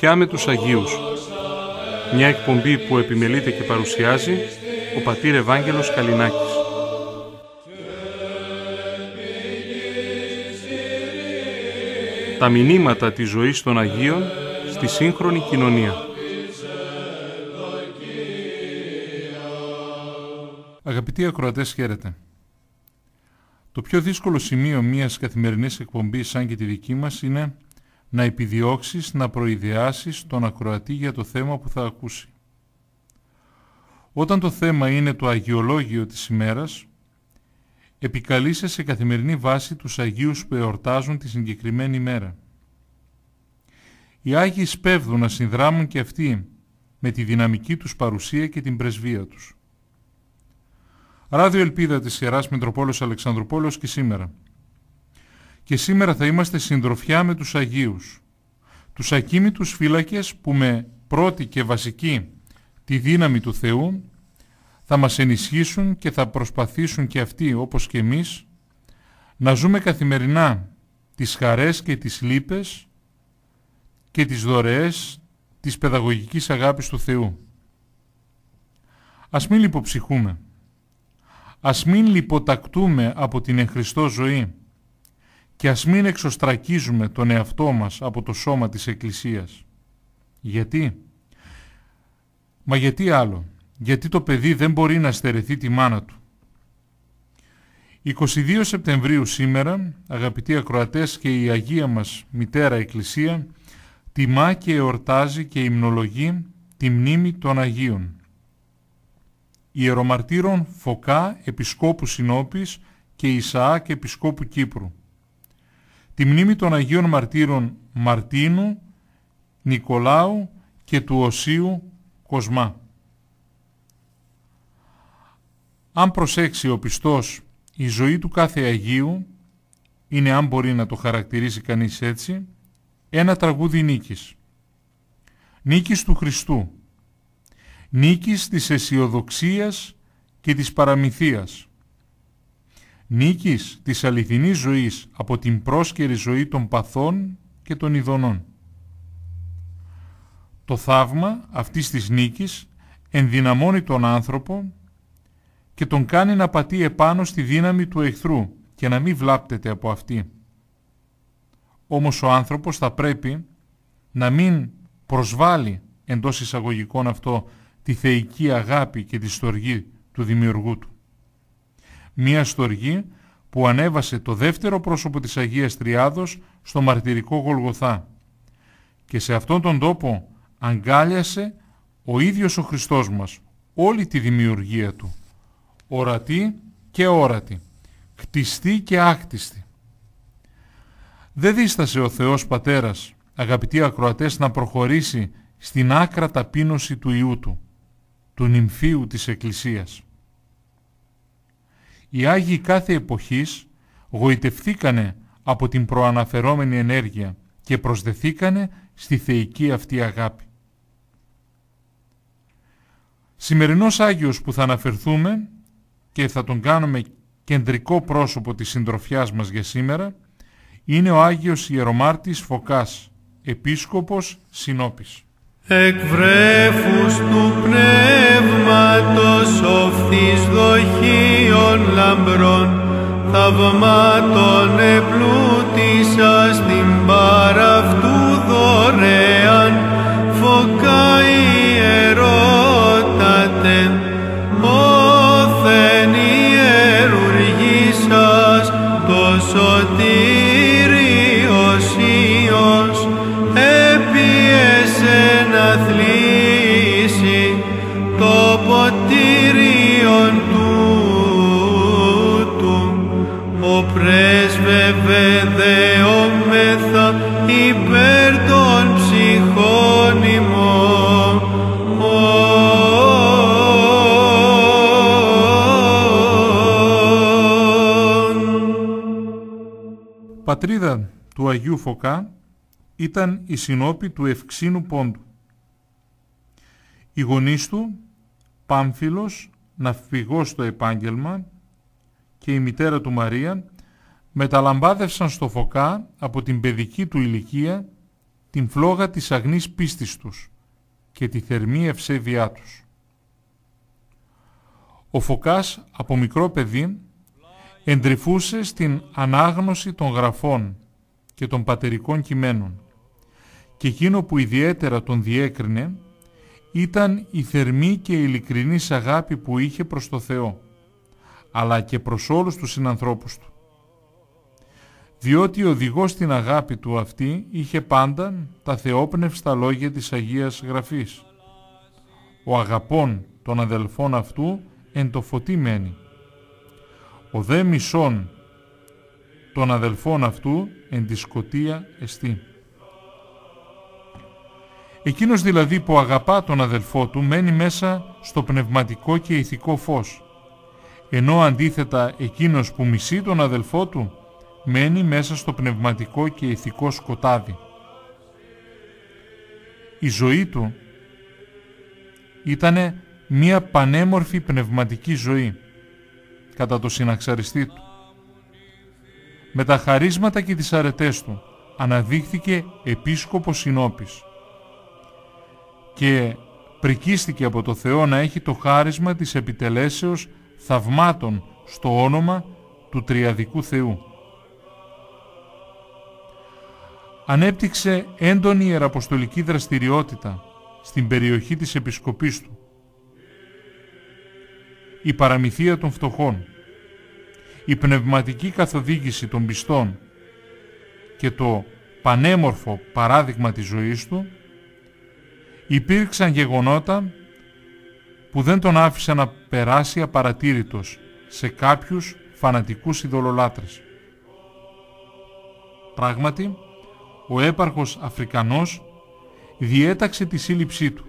Συντροφιά με τους Αγίους. Μια εκπομπή που επιμελείται και παρουσιάζει ο πατήρ Ευάγγελος Καλινάκης. Τα μηνύματα της ζωής των Αγίων στη σύγχρονη κοινωνία. Αγαπητοί ακροατές, χαίρετε. Το πιο δύσκολο σημείο μιας καθημερινής εκπομπής σαν και τη δική μας είναι να επιδιώξεις να προειδεάσεις τον ακροατή για το θέμα που θα ακούσει. Όταν το θέμα είναι το αγιολόγιο της ημέρας, επικαλείσαι σε καθημερινή βάση τους Αγίους που εορτάζουν τη συγκεκριμένη ημέρα. Οι Άγιοι σπέβδουν να συνδράμουν και αυτοί με τη δυναμική τους παρουσία και την πρεσβεία τους. Ράδιο Ελπίδα της Ιεράς Μητροπόλος Αλεξανδροπόλος και σήμερα και σήμερα θα είμαστε συντροφιά με τους Αγίους, τους ακίμητους φύλακες που με πρώτη και βασική τη δύναμη του Θεού θα μας ενισχύσουν και θα προσπαθήσουν και αυτοί όπως και εμείς να ζούμε καθημερινά τις χαρές και τις λύπες και τις δωρεές της παιδαγωγικής αγάπης του Θεού. Ας μην λιποψυχούμε. Ας μην λιποτακτούμε από την εχριστό ζωή και ας μην εξωστρακίζουμε τον εαυτό μας από το σώμα της Εκκλησίας. Γιατί? Μα γιατί άλλο. Γιατί το παιδί δεν μπορεί να στερεθεί τη μάνα του. 22 Σεπτεμβρίου σήμερα, αγαπητοί ακροατές και η Αγία μας Μητέρα Εκκλησία, τιμά και εορτάζει και υμνολογεί τη μνήμη των Αγίων. Ιερομαρτύρων Φωκά, Επισκόπου Συνόπης και Ισαάκ Επισκόπου Κύπρου τη μνήμη των Αγίων Μαρτύρων Μαρτίνου, Νικολάου και του Οσίου Κοσμά. Αν προσέξει ο πιστός η ζωή του κάθε Αγίου, είναι αν μπορεί να το χαρακτηρίσει κανείς έτσι, ένα τραγούδι νίκης. Νίκης του Χριστού. Νίκης της αισιοδοξίας και της παραμυθίας νίκης της αληθινής ζωής από την πρόσκαιρη ζωή των παθών και των ειδονών. Το θαύμα αυτής της νίκης ενδυναμώνει τον άνθρωπο και τον κάνει να πατεί επάνω στη δύναμη του εχθρού και να μην βλάπτεται από αυτή. Όμως ο άνθρωπος θα πρέπει να μην προσβάλλει εντός εισαγωγικών αυτό τη θεϊκή αγάπη και τη στοργή του δημιουργού του μια στοργή που ανέβασε το δεύτερο πρόσωπο της Αγίας Τριάδος στο μαρτυρικό Γολγοθά. Και σε αυτόν τον τόπο αγκάλιασε ο ίδιος ο Χριστός μας όλη τη δημιουργία Του, ορατή και όρατη, κτιστή και άκτιστη. Δεν δίστασε ο Θεός Πατέρας, αγαπητοί ακροατές, να προχωρήσει στην άκρα ταπείνωση του Ιού Του, του νυμφίου της Εκκλησίας οι Άγιοι κάθε εποχής γοητευθήκανε από την προαναφερόμενη ενέργεια και προσδεθήκανε στη θεϊκή αυτή αγάπη. Σημερινός Άγιος που θα αναφερθούμε και θα τον κάνουμε κεντρικό πρόσωπο της συντροφιάς μας για σήμερα είναι ο Άγιος Ιερομάρτης Φωκάς, επίσκοπος Σινόπης. Εκ βρέφους του πνεύματος οφθείς δοχείων λαμπρών θαυμάτων επλούτησα στην παραυτού δωρέ». Πατρίδα του Αγίου Φωκά ήταν η συνόπη του Ευξήνου Πόντου. Οι γονείς του, Πάμφυλος, ναυπηγός στο επάγγελμα και η μητέρα του Μαρία μεταλαμπάδευσαν στο Φωκά από την παιδική του ηλικία την φλόγα της αγνής πίστης τους και τη θερμή ευσέβειά τους. Ο Φωκάς από μικρό παιδί εντρυφούσε στην ανάγνωση των γραφών και των πατερικών κειμένων και εκείνο που ιδιαίτερα τον διέκρινε ήταν η θερμή και η ειλικρινής αγάπη που είχε προς το Θεό αλλά και προς όλους τους συνανθρώπους του. Διότι οδηγός στην αγάπη του αυτή είχε πάντα τα θεόπνευστα λόγια της Αγίας Γραφής. Ο αγαπών των αδελφών αυτού εν το φωτί μένει. Ο δε μισόν των αδελφών αυτού εν τη σκοτία εστί. Εκείνος δηλαδή που αγαπά τον αδελφό του μένει μέσα στο πνευματικό και ηθικό φως, ενώ αντίθετα εκείνος που μισεί τον αδελφό του μένει μέσα στο πνευματικό και ηθικό σκοτάδι. Η ζωή του ήτανε μία πανέμορφη πνευματική ζωή κατά το συναξαριστή του. Με τα χαρίσματα και τις αρετές του αναδείχθηκε επίσκοπος συνόπης και πρικίστηκε από το Θεό να έχει το χάρισμα της επιτελέσεως θαυμάτων στο όνομα του Τριαδικού Θεού. Ανέπτυξε έντονη ιεραποστολική δραστηριότητα στην περιοχή της Επισκοπής του. Η παραμυθία των φτωχών, η πνευματική καθοδήγηση των πιστών και το πανέμορφο παράδειγμα της ζωής του, υπήρξαν γεγονότα που δεν τον άφησαν να περάσει απαρατήρητος σε κάποιους φανατικούς ειδωλολάτρες. Πράγματι, ο έπαρχος Αφρικανός διέταξε τη σύλληψή του.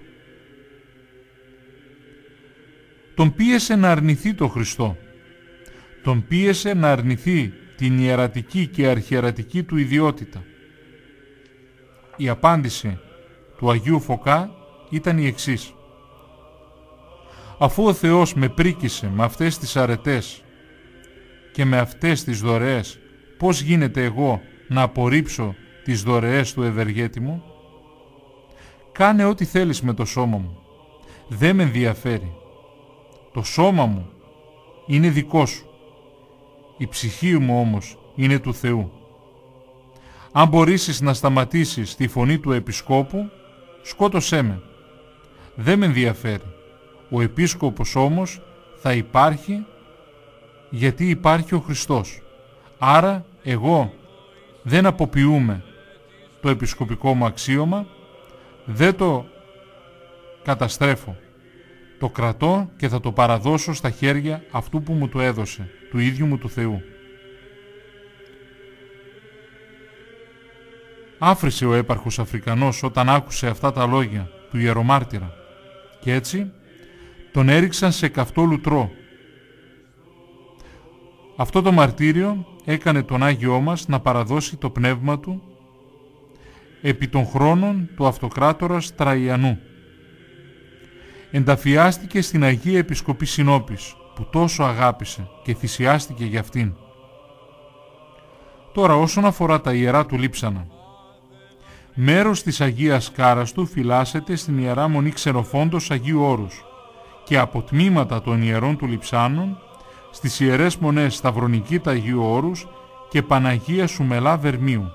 Τον πίεσε να αρνηθεί το Χριστό τον πίεσε να αρνηθεί την ιερατική και αρχιερατική του ιδιότητα. Η απάντηση του Αγίου Φωκά ήταν η εξής. Αφού ο Θεός με πρίκησε με αυτές τις αρετές και με αυτές τις δωρεές, πώς γίνεται εγώ να απορρίψω τις δωρεές του ευεργέτη μου. Κάνε ό,τι θέλεις με το σώμα μου. Δεν με ενδιαφέρει. Το σώμα μου είναι δικό σου. Η ψυχή μου όμως είναι του Θεού. Αν μπορείς να σταματήσεις τη φωνή του επισκόπου, σκότωσέ με. Δεν με ενδιαφέρει. Ο επίσκοπος όμως θα υπάρχει γιατί υπάρχει ο Χριστός. Άρα εγώ δεν αποποιούμε το επισκοπικό μου αξίωμα, δεν το καταστρέφω. Το κρατώ και θα το παραδώσω στα χέρια αυτού που μου το έδωσε, του ίδιου μου του Θεού. Άφρησε ο έπαρχος Αφρικανός όταν άκουσε αυτά τα λόγια του ιερομάρτυρα και έτσι τον έριξαν σε καυτό λουτρό. Αυτό το μαρτύριο έκανε τον Άγιό μας να παραδώσει το πνεύμα του επί των χρόνων του αυτοκράτορας Τραϊανού ενταφιάστηκε στην Αγία Επισκοπή Συνόπης που τόσο αγάπησε και θυσιάστηκε για αυτήν. Τώρα όσον αφορά τα ιερά του λείψανα. Μέρος της Αγίας Κάρας του φυλάσσεται στην Ιερά Μονή Ξεροφόντος Αγίου Όρους και από τμήματα των ιερών του λειψάνων στις Ιερές Μονές Σταυρονικήτα Αγίου Όρους και Παναγία Σουμελά Βερμίου.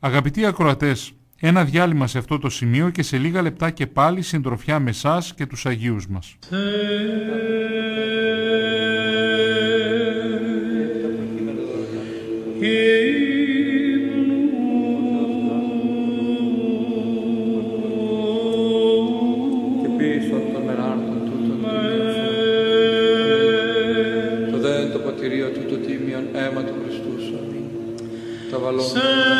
Αγαπητοί ακροατές, ένα διάλειμμα σε αυτό το σημείο και σε λίγα λεπτά και πάλι συντροφιά με εσάς και τους Αγίους μας. αίμα του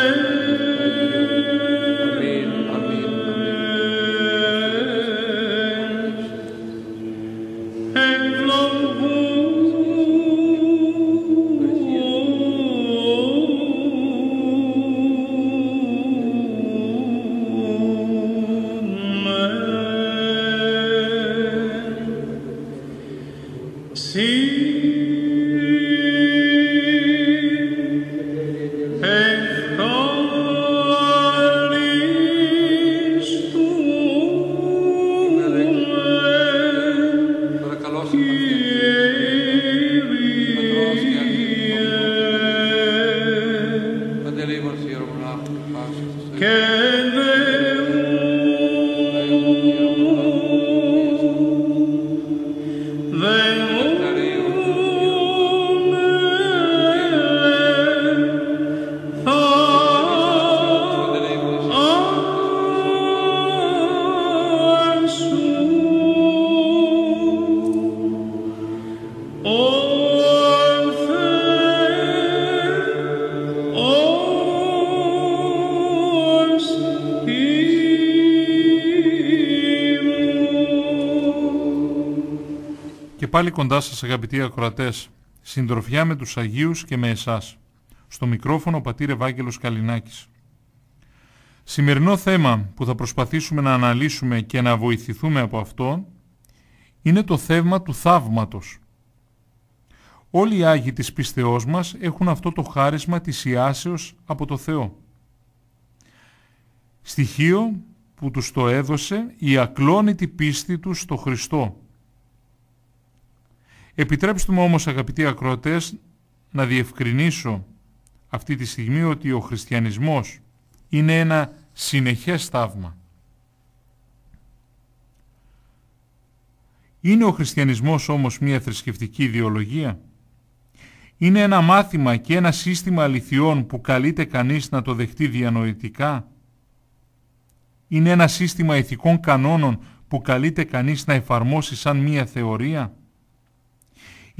πάλι κοντά σας αγαπητοί ακροατές, συντροφιά με τους Αγίους και με εσάς. Στο μικρόφωνο ο πατήρ Ευάγγελος Καλινάκης. Σημερινό θέμα που θα προσπαθήσουμε να αναλύσουμε και να βοηθηθούμε από αυτό είναι το θέμα του θαύματος. Όλοι οι Άγιοι της πίστεώς μας έχουν αυτό το χάρισμα της ιάσεως από το Θεό. Στοιχείο που τους το έδωσε η ακλόνητη πίστη τους στο Χριστό Επιτρέψτε μου όμως αγαπητοί ακρότες να διευκρινίσω αυτή τη στιγμή ότι ο χριστιανισμός είναι ένα συνεχές θαύμα. Είναι ο χριστιανισμός όμως μια θρησκευτική ιδεολογία. Είναι ένα μάθημα και ένα σύστημα αληθιών που καλείται κανείς να το δεχτεί διανοητικά. Είναι ένα σύστημα ηθικών κανόνων που καλείται κανείς να εφαρμόσει σαν μια θεωρία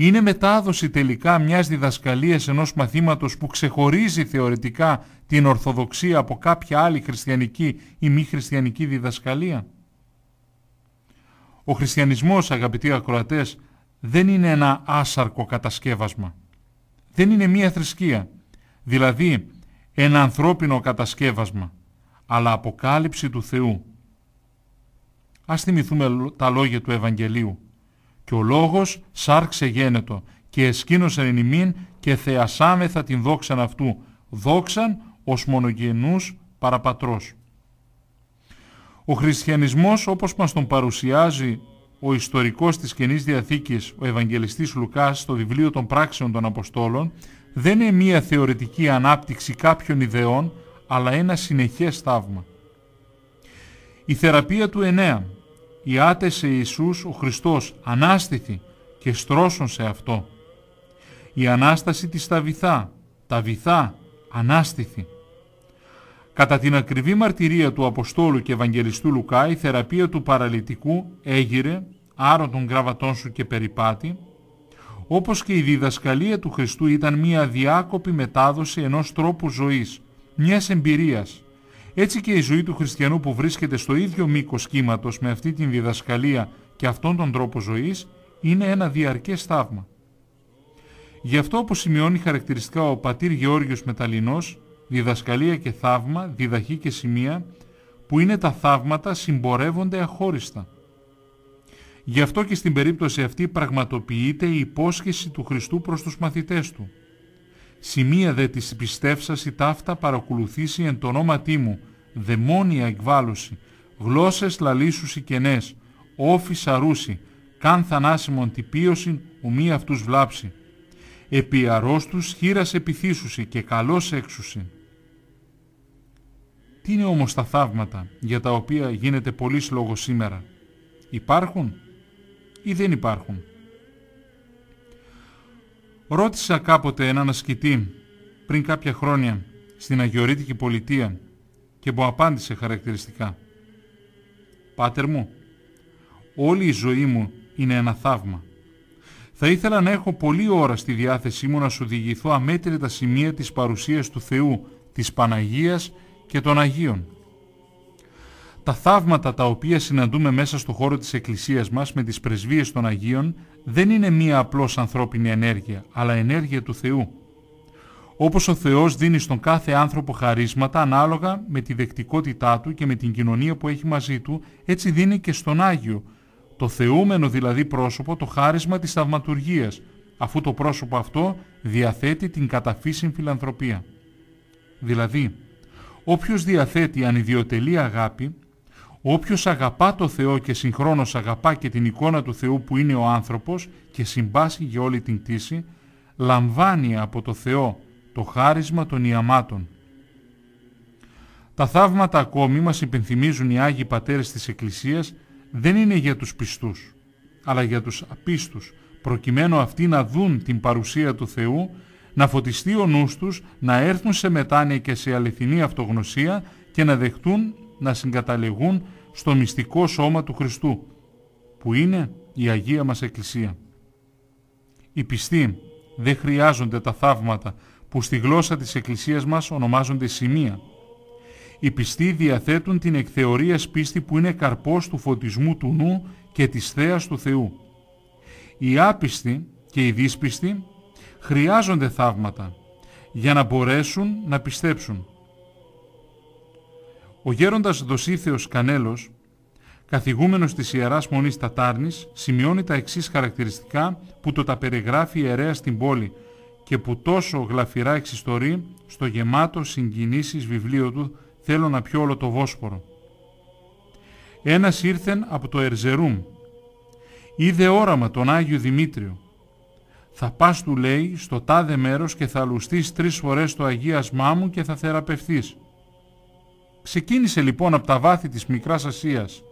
είναι μετάδοση τελικά μιας διδασκαλίας ενός μαθήματος που ξεχωρίζει θεωρητικά την Ορθοδοξία από κάποια άλλη χριστιανική ή μη χριστιανική διδασκαλία. Ο χριστιανισμός, αγαπητοί ακροατές, δεν είναι ένα άσαρκο κατασκεύασμα. Δεν είναι μία θρησκεία, δηλαδή ένα ανθρώπινο κατασκεύασμα, αλλά αποκάλυψη του Θεού. Ας θυμηθούμε τα λόγια του Ευαγγελίου. Και ο λόγος σάρξε γένετο και εσκήνωσαν εν ημίν και θεασάμεθα την δόξαν αυτού, δόξαν ως μονογενούς παραπατρός. Ο χριστιανισμός όπως μας τον παρουσιάζει ο ιστορικός της Καινής Διαθήκης, ο Ευαγγελιστής Λουκάς, στο βιβλίο των πράξεων των Αποστόλων, δεν είναι μία θεωρητική ανάπτυξη κάποιων ιδεών, αλλά ένα συνεχές θαύμα. Η θεραπεία του εννέα ιάτεσε Ιησούς ο Χριστός ανάστηθη και στρώσον σε αυτό. Η Ανάσταση της Ταβιθά, Ταβιθά, ανάστηθη. Κατά την ακριβή μαρτυρία του Αποστόλου και Ευαγγελιστού Λουκά, η θεραπεία του παραλυτικού έγειρε, άρων των γραβατών σου και περιπάτη, όπως και η διδασκαλία του Χριστού ήταν μια διάκοπη μετάδοση ενός τρόπου ζωής, μιας εμπειρίας, έτσι και η ζωή του χριστιανού που βρίσκεται στο ίδιο μήκο κύματος με αυτή την διδασκαλία και αυτόν τον τρόπο ζωής είναι ένα διαρκές θαύμα. Γι' αυτό όπως σημειώνει χαρακτηριστικά ο πατήρ Γεώργιος Μεταλινός, διδασκαλία και θαύμα, διδαχή και σημεία, που είναι τα θαύματα συμπορεύονται αχώριστα. Γι' αυτό και στην περίπτωση αυτή πραγματοποιείται η υπόσχεση του Χριστού προς τους μαθητές του. Σημεία δε της πιστεύσας ταύτα παρακολουθήσει εν το ονόματί μου, δαιμόνια εκβάλωση, γλώσσες λαλήσουσι κενές, όφη σαρούσι, καν θανάσιμον τυπίωσιν ουμή αυτούς βλάψει. Επί αρρώστους χείρας επιθύσουσι και καλός έξουσι. Τι είναι όμως τα θαύματα για τα οποία γίνεται πολλής λόγος σήμερα. Υπάρχουν ή δεν υπάρχουν. Ρώτησα κάποτε έναν ασκητή πριν κάποια χρόνια στην Αγιορείτικη Πολιτεία και μου απάντησε χαρακτηριστικά. «Πάτερ μου, όλη η ζωή μου είναι ένα θαύμα. Θα ήθελα να έχω πολλή ώρα στη διάθεσή μου να σου διηγηθώ αμέτρητα σημεία της παρουσίας του Θεού, της Παναγίας και των Αγίων. Τα θαύματα τα οποία συναντούμε μέσα στο χώρο της Εκκλησίας μας με τις πρεσβείες των Αγίων δεν είναι μία απλώς ανθρώπινη ενέργεια, αλλά ενέργεια του Θεού. Όπως ο Θεός δίνει στον κάθε άνθρωπο χαρίσματα ανάλογα με τη δεκτικότητά του και με την κοινωνία που έχει μαζί του, έτσι δίνει και στον Άγιο, το θεούμενο δηλαδή πρόσωπο, το χάρισμα της θαυματουργίας, αφού το πρόσωπο αυτό διαθέτει την καταφύσιν φιλανθρωπία. Δηλαδή, όποιος διαθέτει ανιδιοτελή αγάπη, Όποιος αγαπά το Θεό και συγχρόνως αγαπά και την εικόνα του Θεού που είναι ο άνθρωπος και συμπάσχει για όλη την κτήση, λαμβάνει από το Θεό το χάρισμα των ιαμάτων. Τα θαύματα ακόμη μας υπενθυμίζουν οι Άγιοι Πατέρες της Εκκλησίας δεν είναι για τους πιστούς, αλλά για τους απίστους, προκειμένου αυτοί να δουν την παρουσία του Θεού, να φωτιστεί ο νους τους, να έρθουν σε μετάνοια και σε αληθινή αυτογνωσία και να δεχτούν να συγκαταλεγούν στο μυστικό σώμα του Χριστού, που είναι η Αγία μας Εκκλησία. Οι πιστοί δεν χρειάζονται τα θαύματα που στη γλώσσα της Εκκλησίας μας ονομάζονται σημεία. Οι πιστοί διαθέτουν την εκθεωρίας πίστη που είναι καρπός του φωτισμού του νου και της θέας του Θεού. Οι άπιστοι και οι δύσπιστοι χρειάζονται θαύματα για να μπορέσουν να πιστέψουν. Ο γέροντας Δοσίθεος Κανέλος, καθηγούμενος της Ιεράς Μονής Τατάρνης, σημειώνει τα εξής χαρακτηριστικά που το τα περιγράφει ιερέα στην πόλη και που τόσο γλαφυρά εξιστορεί στο γεμάτο συγκινήσεις βιβλίο του «Θέλω να πιω όλο το Βόσπορο». Ένας ήρθεν από το Ερζερούμ. Είδε όραμα τον Άγιο Δημήτριο. Θα πας του λέει στο τάδε μέρος και θα λουστείς τρεις φορές το Αγίασμά μου και θα θεραπευτείς. Ξεκίνησε λοιπόν από τα βάθη της Μικράς Ασίας,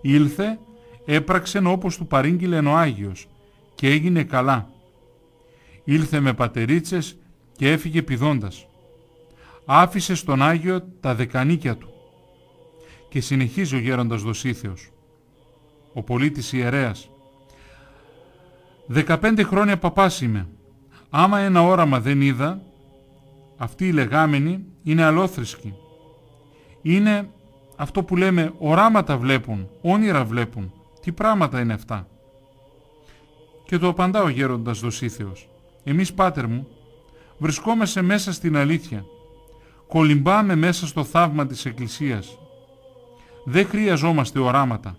ήλθε, έπραξεν όπως του παρήγγειλε ο Άγιος και έγινε καλά. Ήλθε με πατερίτσες και έφυγε πηδώντας. Άφησε στον Άγιο τα δεκανίκια του. Και συνεχίζει ο γέροντας Δοσίθεος, ο πολίτης ιερέας. «Δεκαπέντε χρόνια παπάς είμαι. Άμα ένα όραμα δεν είδα, αυτοί οι λεγάμενοι είναι αλόθρησκοι είναι αυτό που λέμε οράματα βλέπουν, όνειρα βλέπουν. Τι πράγματα είναι αυτά. Και το απαντά ο γέροντας Δοσίθεος. Εμείς πάτερ μου βρισκόμαστε μέσα στην αλήθεια. Κολυμπάμε μέσα στο θαύμα της Εκκλησίας. Δεν χρειαζόμαστε οράματα.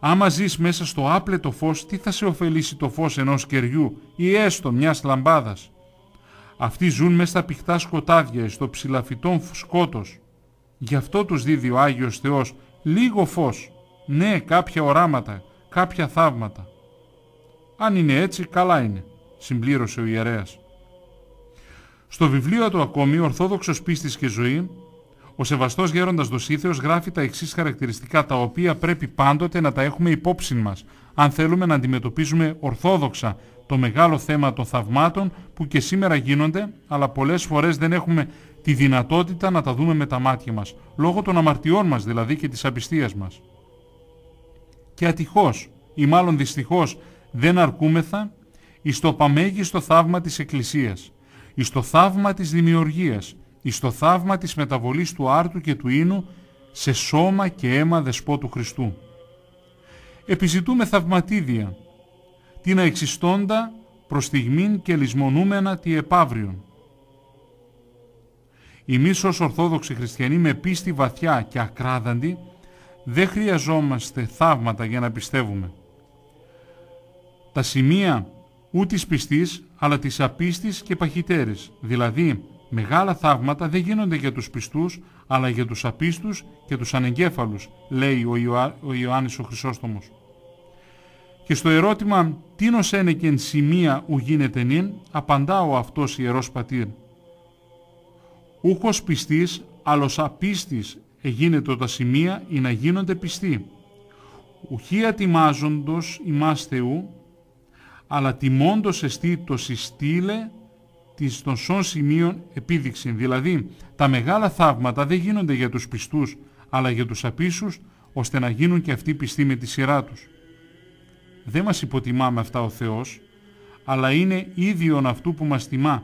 Άμα ζεις μέσα στο άπλετο φως, τι θα σε ωφελήσει το φως ενός κεριού ή έστω μιας λαμπάδας. Αυτοί ζουν μέσα στα πηχτά σκοτάδια, στο ψηλαφιτό σκότος. Γι' αυτό τους δίδει ο Άγιος Θεός λίγο φως, ναι κάποια οράματα, κάποια θαύματα. Αν είναι έτσι, καλά είναι, συμπλήρωσε ο ιερέας. Στο βιβλίο του ακόμη «Ορθόδοξος πίστης και ζωή» ο Σεβαστός Γέροντας Δοσίθεος γράφει τα εξής χαρακτηριστικά τα οποία πρέπει πάντοτε να τα έχουμε υπόψη μας αν θέλουμε να αντιμετωπίζουμε ορθόδοξα το μεγάλο θέμα των θαυμάτων που και σήμερα γίνονται αλλά πολλές φορές δεν έχουμε τη δυνατότητα να τα δούμε με τα μάτια μας, λόγω των αμαρτιών μας δηλαδή και της απιστίας μας. Και ατυχώς, ή μάλλον δυστυχώς, δεν αρκούμεθα εις το παμέγιστο θαύμα της Εκκλησίας, εις το θαύμα της δημιουργίας, εις το θαύμα της μεταβολής του άρτου και του ίνου σε σώμα και αίμα δεσπότου Χριστού. Επιζητούμε θαυματίδια, την αεξιστώντα προς και λησμονούμενα τη επαύριον εμείς ως Ορθόδοξοι Χριστιανοί με πίστη βαθιά και ακράδαντη δεν χρειαζόμαστε θαύματα για να πιστεύουμε. Τα σημεία ούτε της πιστής αλλά της απίστης και παχυτέρες. δηλαδή μεγάλα θαύματα δεν γίνονται για τους πιστούς αλλά για τους απίστους και τους ανεγκέφαλους, λέει ο, Ιωά, ο Ιωάννης ο Χρυσόστομος. Και στο ερώτημα «Τίνος ένεκεν σημεία ου γίνεται νυν» απαντά ο αυτός ιερός πατήρ ούχος πιστής, άλλος απίστης εγίνεται τα σημεία ή να γίνονται πιστοί. Ουχή ατιμάζοντος ημάς Θεού, αλλά τιμώντος εστί το συστήλε της των σών σημείων επίδειξη. Δηλαδή, τα μεγάλα θαύματα δεν γίνονται για τους πιστούς, αλλά για τους απίσους, ώστε να γίνουν και αυτοί πιστοί με τη σειρά τους. Δεν μας υποτιμά με αυτά ο Θεός, αλλά είναι ίδιον αυτού που μας τιμά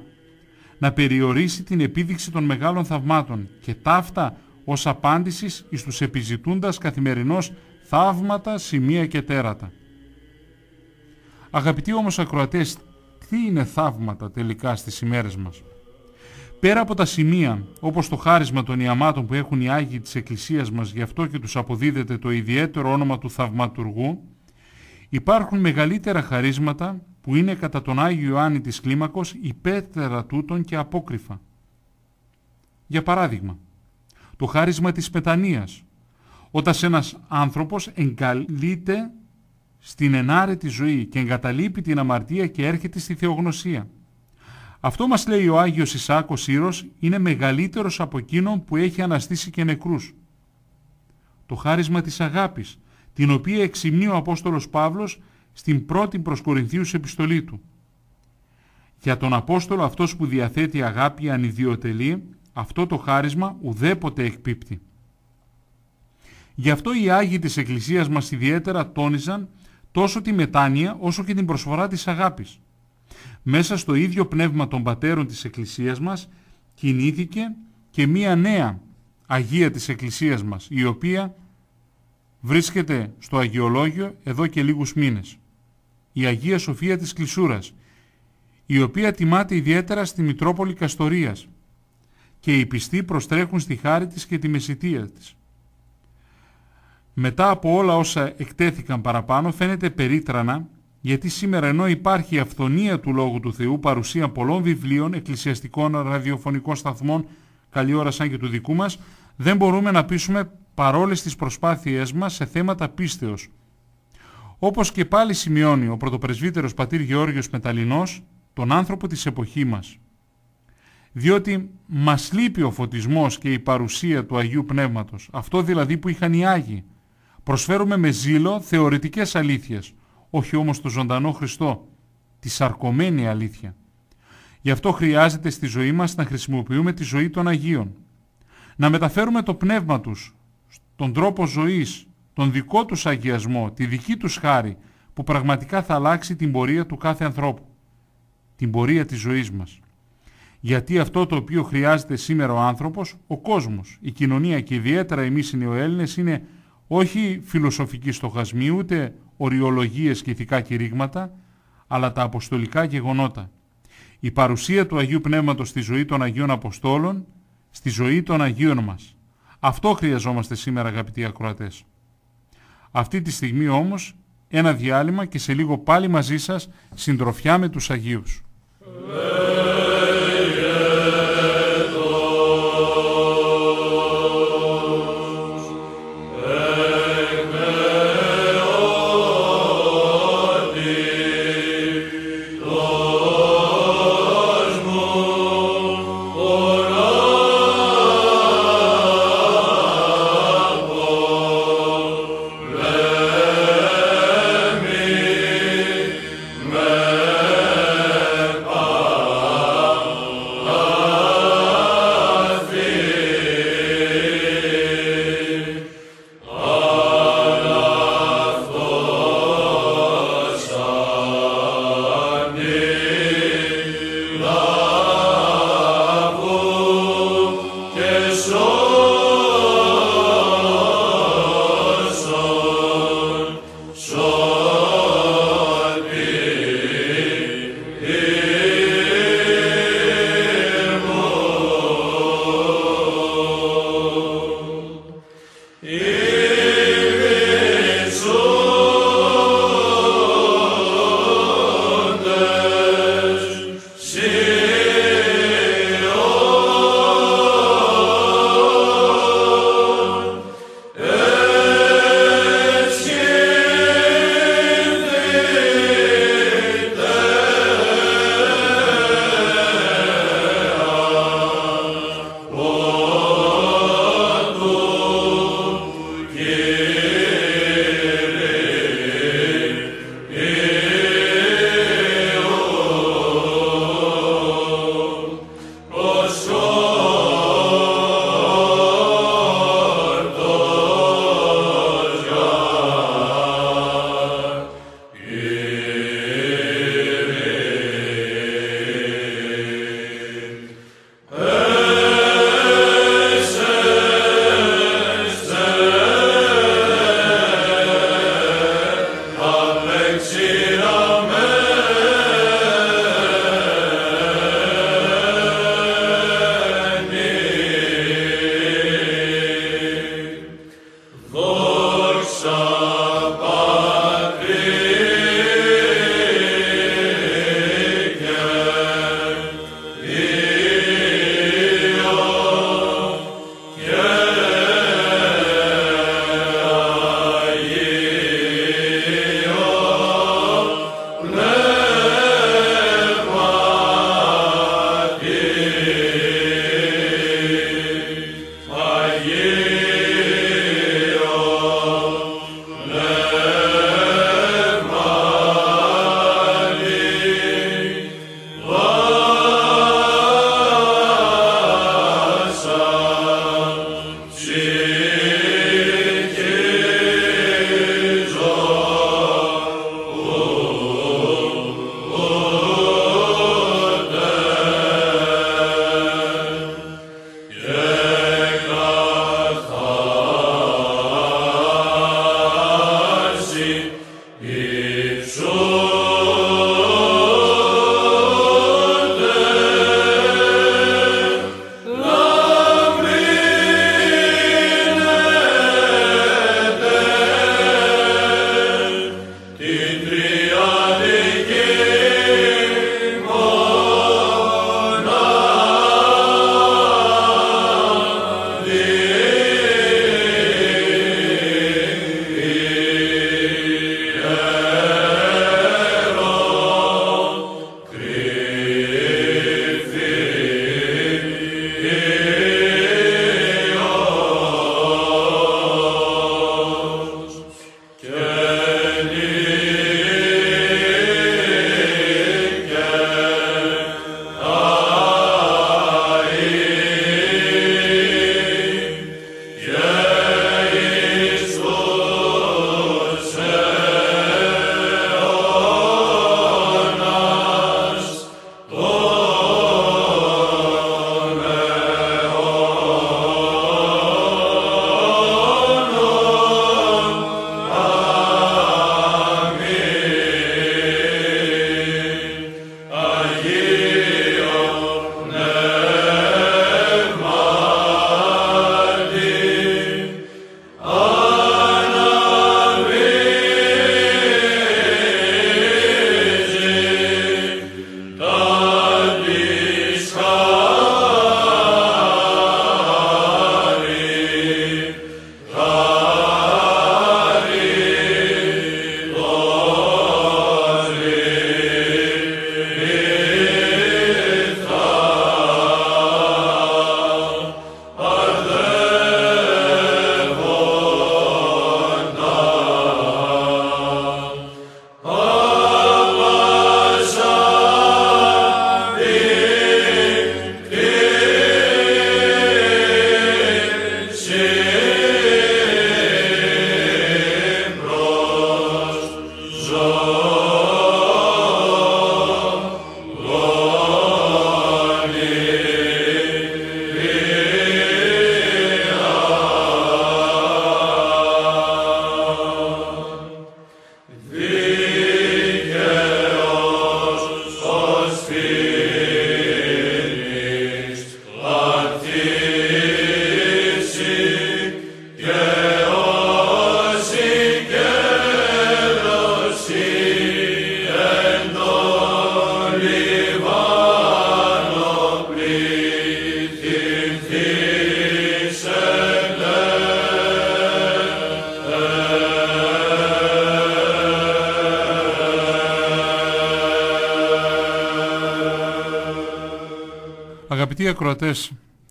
να περιορίσει την επίδειξη των μεγάλων θαυμάτων και ταύτα ως απάντησης εις τους επιζητούντας καθημερινώς θαύματα, σημεία και τέρατα. Αγαπητοί όμως ακροατές, τι είναι θαύματα τελικά στις ημέρες μας. Πέρα από τα σημεία, όπως το χάρισμα των ιαμάτων που έχουν οι Άγιοι της Εκκλησίας μας, γι' αυτό και τους αποδίδεται το ιδιαίτερο όνομα του θαυματουργού, υπάρχουν μεγαλύτερα χαρίσματα που είναι κατά τον Άγιο Ιωάννη της κλίμακος υπέτερα τούτων και απόκριφα. Για παράδειγμα, το χάρισμα της μετανοίας, όταν ένας άνθρωπος εγκαλείται στην ενάρετη ζωή και εγκαταλείπει την αμαρτία και έρχεται στη θεογνωσία. Αυτό μας λέει ο Άγιος Ισάκος Ήρος είναι μεγαλύτερος από εκείνον που έχει αναστήσει και νεκρούς. Το χάρισμα της αγάπης, την οποία εξυμνεί ο Απόστολος Παύλος στην πρώτη προς Κορινθίους επιστολή του. Για τον Απόστολο αυτός που διαθέτει αγάπη ανιδιοτελή, αυτό το χάρισμα ουδέποτε εκπίπτει. Γι' αυτό οι Άγιοι της Εκκλησίας μας ιδιαίτερα τόνιζαν τόσο τη μετάνοια όσο και την προσφορά της αγάπης. Μέσα στο ίδιο πνεύμα των πατέρων της Εκκλησίας μας κινήθηκε και μία νέα Αγία της Εκκλησίας μας, η οποία βρίσκεται στο Αγιολόγιο εδώ και λίγους μήνες η Αγία Σοφία της Κλεισούρας, η οποία τιμάται ιδιαίτερα στη Μητρόπολη Καστορίας και οι πιστοί προστρέχουν στη χάρη της και τη μεσητεία της. Μετά από όλα όσα εκτέθηκαν παραπάνω φαίνεται περίτρανα γιατί σήμερα ενώ υπάρχει η αυθονία του Λόγου του Θεού παρουσία πολλών βιβλίων, εκκλησιαστικών, ραδιοφωνικών σταθμών, καλή ώρα σαν και του δικού μας, δεν μπορούμε να πείσουμε παρόλες τις προσπάθειές μας σε θέματα πίστεως, όπως και πάλι σημειώνει ο πρωτοπρεσβύτερος πατήρ Γεώργιος Μεταλινός, τον άνθρωπο της εποχής μας. Διότι μας λείπει ο φωτισμός και η παρουσία του Αγίου Πνεύματος, αυτό δηλαδή που είχαν οι Άγιοι. Προσφέρουμε με ζήλο θεωρητικές αλήθειες, όχι όμως το ζωντανό Χριστό, τη σαρκωμένη αλήθεια. Γι' αυτό χρειάζεται στη ζωή μας να χρησιμοποιούμε τη ζωή των Αγίων. Να μεταφέρουμε το πνεύμα τους, τον τρόπο ζωής, τον δικό τους αγιασμό, τη δική τους χάρη που πραγματικά θα αλλάξει την πορεία του κάθε ανθρώπου, την πορεία της ζωής μας. Γιατί αυτό το οποίο χρειάζεται σήμερα ο άνθρωπος, ο κόσμος, η κοινωνία και ιδιαίτερα εμείς οι νεοέλληνες είναι όχι φιλοσοφική στοχασμή ούτε οριολογίες και ηθικά κηρύγματα, αλλά τα αποστολικά γεγονότα. Η παρουσία του Αγίου Πνεύματος στη ζωή των Αγίων Αποστόλων, στη ζωή των Αγίων μας. Αυτό χρειαζόμαστε σήμερα αγαπητοί ακροατές. Αυτή τη στιγμή όμως ένα διάλειμμα και σε λίγο πάλι μαζί σας συντροφιά με τους Αγίους.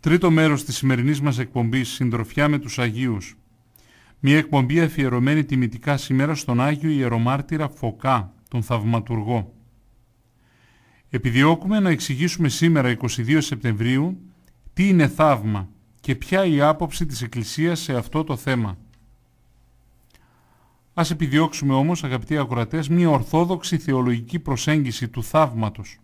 Τρίτο μέρος της σημερινής μας εκπομπής «Συντροφιά με τους Αγίους». Μια εκπομπή αφιερωμένη τιμητικά σήμερα στον Άγιο Ιερομάρτυρα Φωκά, τον Θαυματουργό. Επιδιώκουμε να εξηγήσουμε σήμερα 22 Σεπτεμβρίου τι είναι θαύμα και ποια η άποψη της Εκκλησίας σε αυτό το θέμα. Ας επιδιώξουμε όμως αγαπητοί ακροατές μια ορθόδοξη θεολογική προσέγγιση του θαύματος.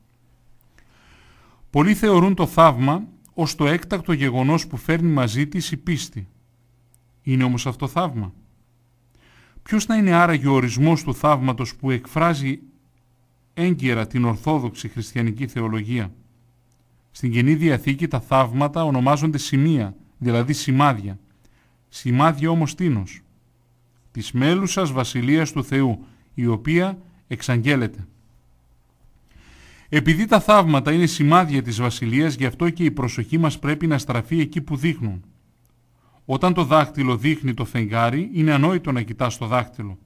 Πολλοί θεωρούν το θαύμα ως το έκτακτο γεγονός που φέρνει μαζί της η πίστη. Είναι όμως αυτό θαύμα. Ποιος να είναι άραγε ο ορισμός του θαύματος που εκφράζει έγκυρα την ορθόδοξη χριστιανική θεολογία. Στην Καινή Διαθήκη τα θαύματα ονομάζονται σημεία, δηλαδή σημάδια. Σημάδια όμως τίνος. Της μέλουσας βασιλείας του Θεού, η οποία εξαγγέλλεται. Επειδή τα θαύματα είναι σημάδια της βασιλείας, γι' αυτό και η προσοχή μας πρέπει να στραφεί εκεί που δείχνουν. Όταν το δάχτυλο δείχνει το φεγγάρι, είναι ανόητο να κοιτάς το δάχτυλο.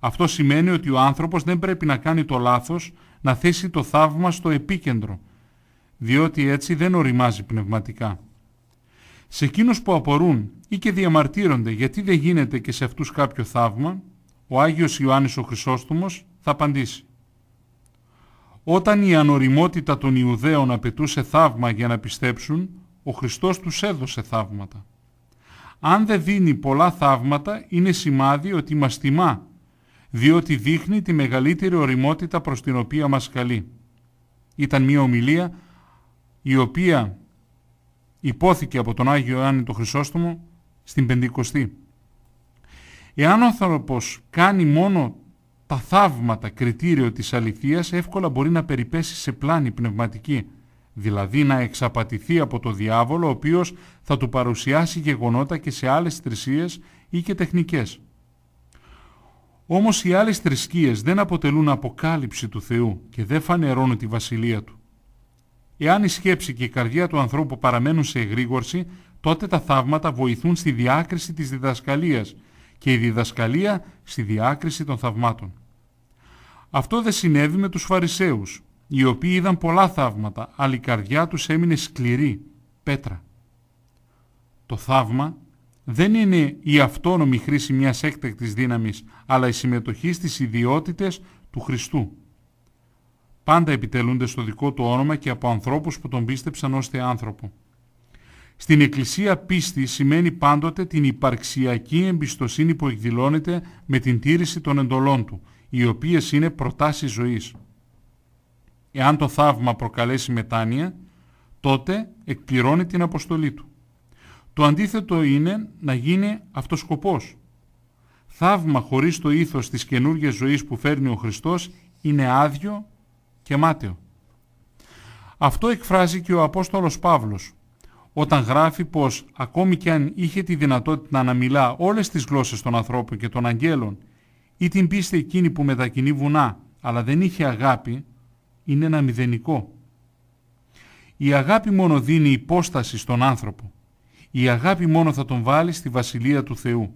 Αυτό σημαίνει ότι ο άνθρωπος δεν πρέπει να κάνει το λάθος να θέσει το θαύμα στο επίκεντρο, διότι έτσι δεν οριμάζει πνευματικά. Σε εκείνους που απορούν ή και διαμαρτύρονται γιατί δεν γίνεται και σε αυτούς κάποιο θαύμα, ο Άγιος Ιωάννης ο Χρυσόστομος θα απαντήσει. Όταν η ανοριμότητα των Ιουδαίων απαιτούσε θαύμα για να πιστέψουν, ο Χριστός τους έδωσε θαύματα. Αν δεν δίνει πολλά θαύματα, είναι σημάδι ότι μας τιμά, διότι δείχνει τη μεγαλύτερη οριμότητα προς την οποία μας καλεί. Ήταν μια ομιλία η οποία υπόθηκε από τον Άγιο Ιωάννη τον Χρυσόστομο στην Πεντηκοστή. Εάν ο άνθρωπος κάνει μόνο τα θαύματα κριτήριο της αληθείας εύκολα μπορεί να περιπέσει σε πλάνη πνευματική, δηλαδή να εξαπατηθεί από το διάβολο ο οποίος θα του παρουσιάσει γεγονότα και σε άλλες θρησίες ή και τεχνικές. Όμως οι άλλες θρησκείες δεν αποτελούν αποκάλυψη του Θεού και δεν φανερώνουν τη βασιλεία Του. Εάν η σκέψη και η καρδιά του ανθρώπου παραμένουν σε εγρήγορση, τότε τα θαύματα βοηθούν στη διάκριση της διδασκαλίας και η διδασκαλία στη διάκριση των θαυμάτων. Αυτό δεν συνέβη με τους Φαρισαίους, οι οποίοι είδαν πολλά θαύματα, αλλά η καρδιά τους έμεινε σκληρή, πέτρα. Το θαύμα δεν είναι η αυτόνομη χρήση μιας έκτακτης δύναμης, αλλά η συμμετοχή στις ιδιότητες του Χριστού. Πάντα επιτελούνται στο δικό του όνομα και από ανθρώπους που τον πίστεψαν ως άνθρωπο. Στην Εκκλησία πίστη σημαίνει πάντοτε την υπαρξιακή εμπιστοσύνη που εκδηλώνεται με την τήρηση των εντολών του, οι οποίες είναι προτάσεις ζωής. Εάν το θαύμα προκαλέσει μετάνοια, τότε εκπληρώνει την αποστολή του. Το αντίθετο είναι να γίνει αυτός σκοπός. Θαύμα χωρίς το ήθος της καινούργιας ζωής που φέρνει ο Χριστός είναι άδειο και μάταιο. Αυτό εκφράζει και ο Απόστολος Παύλος όταν γράφει πως ακόμη κι αν είχε τη δυνατότητα να μιλά όλες τις γλώσσες των ανθρώπων και των αγγέλων ή την πίστη εκείνη που μετακινεί βουνά αλλά δεν είχε αγάπη, είναι ένα μηδενικό. Η αγάπη μόνο δίνει υπόσταση στον άνθρωπο. Η αγάπη μόνο θα τον βάλει στη βασιλεία του Θεού.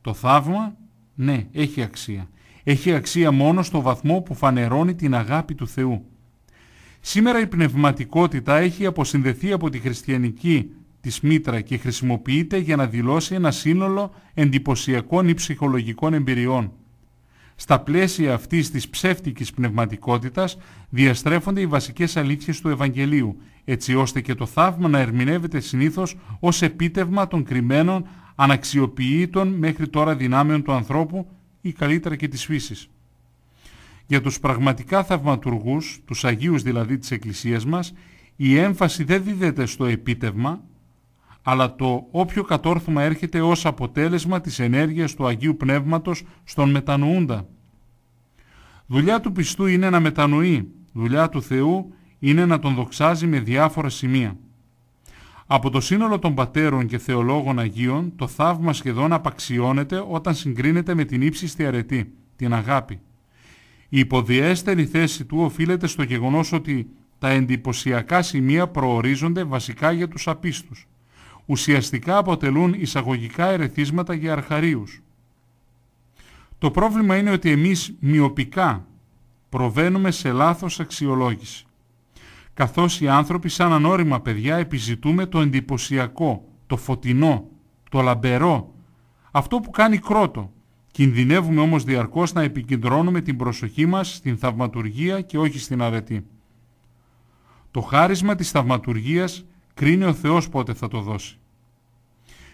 Το θαύμα, ναι, έχει αξία. Έχει αξία μόνο στο βαθμό που φανερώνει την αγάπη του Θεού. Σήμερα η πνευματικότητα έχει αποσυνδεθεί από τη χριστιανική της μήτρα και χρησιμοποιείται για να δηλώσει ένα σύνολο εντυπωσιακών ή ψυχολογικών εμπειριών. Στα πλαίσια αυτής της ψεύτικης πνευματικότητας διαστρέφονται οι βασικές αλήθειες του Ευαγγελίου, έτσι ώστε και το θαύμα να ερμηνεύεται συνήθως ως επίτευμα των κρυμμένων, αναξιοποιητών μέχρι τώρα δυνάμεων του ανθρώπου ή καλύτερα και της φύσης. Για τους πραγματικά θαυματουργούς, τους Αγίους δηλαδή της Εκκλησίας μας, η έμφαση δεν δίδεται στο επίτευμα, αλλά το όποιο κατόρθωμα έρχεται ως αποτέλεσμα της ενέργειας του Αγίου Πνεύματος στον μετανοούντα. Δουλειά του πιστού είναι να μετανοεί, δουλειά του Θεού είναι να τον δοξάζει με διάφορα σημεία. Από το σύνολο των πατέρων και θεολόγων Αγίων το θαύμα σχεδόν απαξιώνεται όταν συγκρίνεται με την ύψιστη αρετή, την αγάπη. Η υποδιέστερη θέση του οφείλεται στο γεγονός ότι τα εντυπωσιακά σημεία προορίζονται βασικά για τους απίστους. Ουσιαστικά αποτελούν εισαγωγικά ερεθίσματα για αρχαρίους. Το πρόβλημα είναι ότι εμείς μειοπικά προβαίνουμε σε λάθος αξιολόγηση. Καθώς οι άνθρωποι σαν ανώριμα παιδιά επιζητούμε το εντυπωσιακό, το φωτεινό, το λαμπερό, αυτό που κάνει κρότο, Κινδυνεύουμε όμως διαρκώς να επικεντρώνουμε την προσοχή μας στην θαυματουργία και όχι στην αρετή. Το χάρισμα της θαυματουργίας κρίνει ο Θεός πότε θα το δώσει.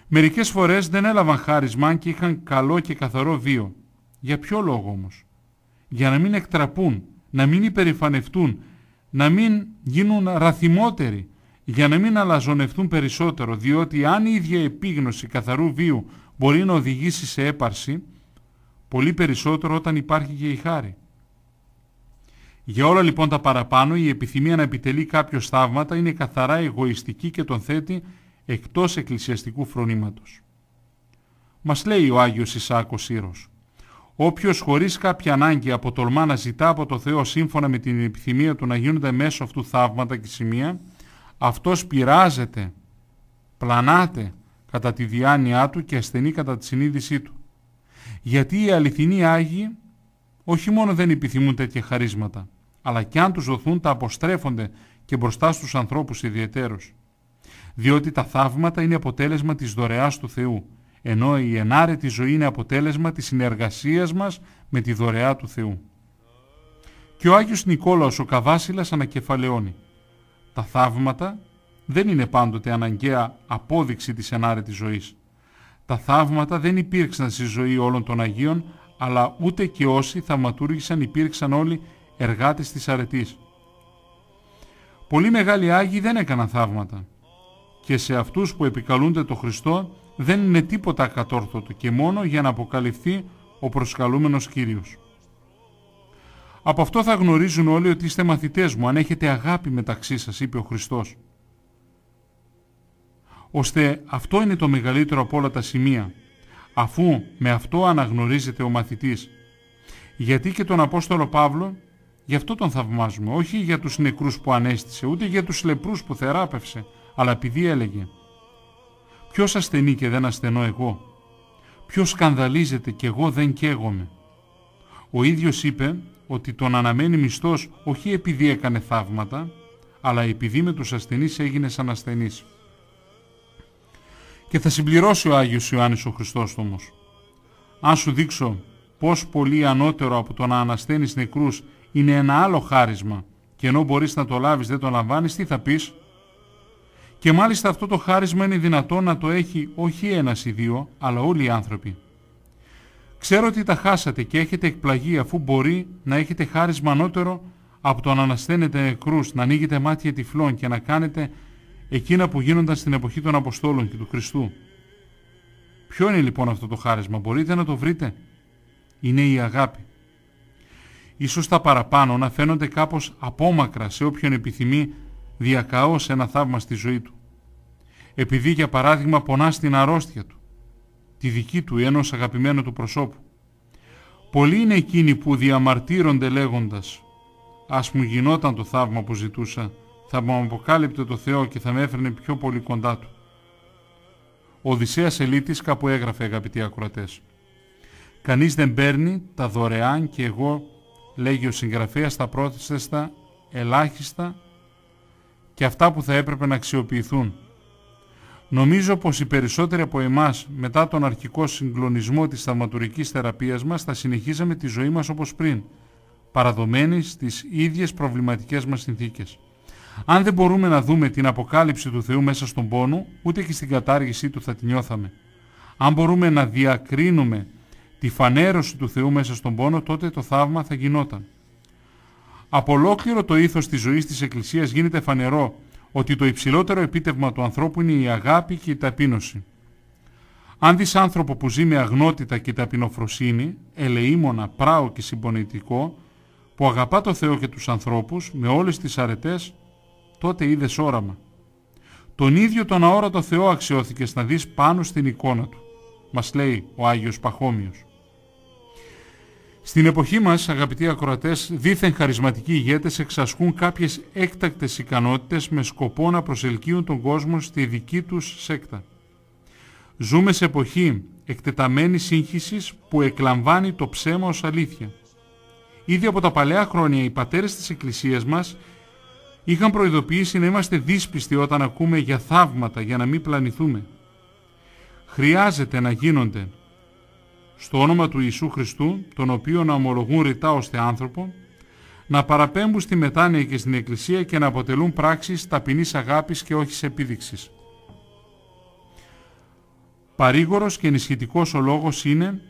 Μερικές φορές δεν έλαβαν χάρισμα αν και είχαν καλό και καθαρό βίο. Για ποιο λόγο όμως. Για να μην εκτραπούν, να μην υπερηφανευτούν, να μην γίνουν ραθυμότεροι, για να μην αλαζονευτούν περισσότερο, διότι αν η ίδια επίγνωση καθαρού βίου μπορεί να οδηγήσει σε έπαρση, Πολύ περισσότερο όταν υπάρχει και η χάρη. Για όλα λοιπόν τα παραπάνω η επιθυμία να επιτελεί κάποιο θαύματα είναι καθαρά εγωιστική και τον θέτει εκτός εκκλησιαστικού φρονήματος. Μας λέει ο Άγιος Ισάκος Σύρος Όποιος χωρίς κάποια ανάγκη αποτολμά να ζητά από το Θεό σύμφωνα με την επιθυμία του να γίνονται μέσω αυτού θαύματα και σημεία, αυτός πειράζεται, πλανάται κατά τη διάνοιά του και ασθενεί κατά τη συνείδησή του γιατί οι αληθινοί Άγιοι όχι μόνο δεν επιθυμούν τέτοια χαρίσματα, αλλά και αν τους δοθούν τα αποστρέφονται και μπροστά στους ανθρώπους ιδιαιτέρως. Διότι τα θαύματα είναι αποτέλεσμα της δωρεάς του Θεού, ενώ η ενάρετη ζωή είναι αποτέλεσμα της συνεργασίας μας με τη δωρεά του Θεού. Και ο Άγιος Νικόλαος ο Καβάσιλας ανακεφαλαιώνει. Τα θαύματα δεν είναι πάντοτε αναγκαία απόδειξη της ενάρετης ζωής. Τα θαύματα δεν υπήρξαν στη ζωή όλων των Αγίων, αλλά ούτε και όσοι θαυματούργησαν υπήρξαν όλοι εργάτες της αρετής. Πολύ μεγάλοι Άγιοι δεν έκαναν θαύματα και σε αυτούς που επικαλούνται το Χριστό δεν είναι τίποτα κατόρθωτο και μόνο για να αποκαλυφθεί ο προσκαλούμενος Κύριος. Από αυτό θα γνωρίζουν όλοι ότι είστε μαθητές μου αν έχετε αγάπη μεταξύ σας, είπε ο Χριστός ώστε αυτό είναι το μεγαλύτερο από όλα τα σημεία, αφού με αυτό αναγνωρίζεται ο μαθητής. Γιατί και τον Απόστολο Παύλο, γι' αυτό τον θαυμάζουμε, όχι για τους νεκρούς που ανέστησε, ούτε για τους λεπρούς που θεράπευσε, αλλά επειδή έλεγε «Ποιος ασθενεί και δεν ασθενώ εγώ, ποιος σκανδαλίζεται και εγώ δεν καίγομαι». Ο ίδιος είπε ότι τον αναμένει μισθός όχι επειδή έκανε θαύματα, αλλά επειδή με τους ασθενείς έγινε σαν ασθενής. Και θα συμπληρώσει ο Άγιος Ιωάννης ο Χριστός όμως. Αν σου δείξω πως πολύ ανώτερο από το να ανασταίνεις νεκρούς είναι ένα άλλο χάρισμα και ενώ μπορείς να το λάβεις δεν το λαμβάνεις, τι θα πεις. Και μάλιστα αυτό το χάρισμα είναι δυνατό να το έχει όχι ένας ή δύο, αλλά όλοι οι άνθρωποι. Ξέρω ότι τα χάσατε και έχετε εκπλαγεί αφού μπορεί να έχετε χάρισμα ανώτερο από το να ανασταίνετε νεκρούς, να ανοίγετε μάτια τυφλών και να κάνετε εκείνα που γίνονταν στην εποχή των Αποστόλων και του Χριστού. Ποιο είναι λοιπόν αυτό το χάρισμα, μπορείτε να το βρείτε. Είναι η αγάπη. Ίσως τα παραπάνω να φαίνονται κάπως απόμακρα σε όποιον επιθυμεί διακαώς ένα θαύμα στη ζωή του. Επειδή για παράδειγμα πονά στην αρρώστια του, τη δική του ή ενός αγαπημένου του προσώπου. Πολλοί είναι εκείνοι που διαμαρτύρονται λέγοντας «Ας μου γινόταν το θαύμα που ζητούσα» θα μου αποκάλυπτε το Θεό και θα με έφερνε πιο πολύ κοντά Του. Ο Οδυσσέας Ελίτης κάπου έγραφε αγαπητοί ακροατές. Κανείς δεν παίρνει τα δωρεάν και εγώ, λέγει ο συγγραφέας, τα πρόθεστα, ελάχιστα και αυτά που θα έπρεπε να αξιοποιηθούν. Νομίζω πως οι περισσότεροι από εμάς μετά τον αρχικό συγκλονισμό της θαυματουρικής θεραπείας μας θα συνεχίζαμε τη ζωή μας όπως πριν, παραδομένοι στις ίδιες προβληματικές μας συνθήκες. Αν δεν μπορούμε να δούμε την αποκάλυψη του Θεού μέσα στον πόνο, ούτε και στην κατάργησή του θα την νιώθαμε. Αν μπορούμε να διακρίνουμε τη φανέρωση του Θεού μέσα στον πόνο, τότε το θαύμα θα γινόταν. Από ολόκληρο το ήθος της ζωής της Εκκλησίας γίνεται φανερό ότι το υψηλότερο επίτευγμα του ανθρώπου είναι η αγάπη και η ταπείνωση. Αν δεις άνθρωπο που ζει με αγνότητα και ταπεινοφροσύνη, ελεήμονα, πράο και συμπονητικό, που αγαπά το Θεό και τους ανθρώπους με όλες τις αρετές, τότε είδες όραμα. Τον ίδιο τον αόρατο Θεό αξιώθηκες να δεις πάνω στην εικόνα του, μας λέει ο Άγιος Παχώμιος. Στην εποχή μας, αγαπητοί ακροατές, δίθεν χαρισματικοί ηγέτες εξασκούν κάποιες έκτακτες ικανότητες με σκοπό να προσελκύουν τον κόσμο στη δική τους σέκτα. Ζούμε σε εποχή εκτεταμένης σύγχυσης που εκλαμβάνει το ψέμα ως αλήθεια. Ήδη από τα παλαιά χρόνια οι πατέρες της Εκκλησίας μας Είχαν προειδοποιήσει να είμαστε δύσπιστοι όταν ακούμε για θαύματα, για να μην πλανηθούμε. Χρειάζεται να γίνονται στο όνομα του Ιησού Χριστού, τον οποίο να ομολογούν ρητά ώστε άνθρωπο, να παραπέμπουν στη μετάνοια και στην Εκκλησία και να αποτελούν πράξεις ταπεινής αγάπης και όχι σε επίδειξης. Παρήγορος και ενισχυτικός ο λόγος είναι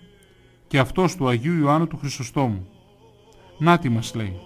και αυτός του Αγίου Ιωάννου του Χρυσοστόμου. Νάτι μας λέει.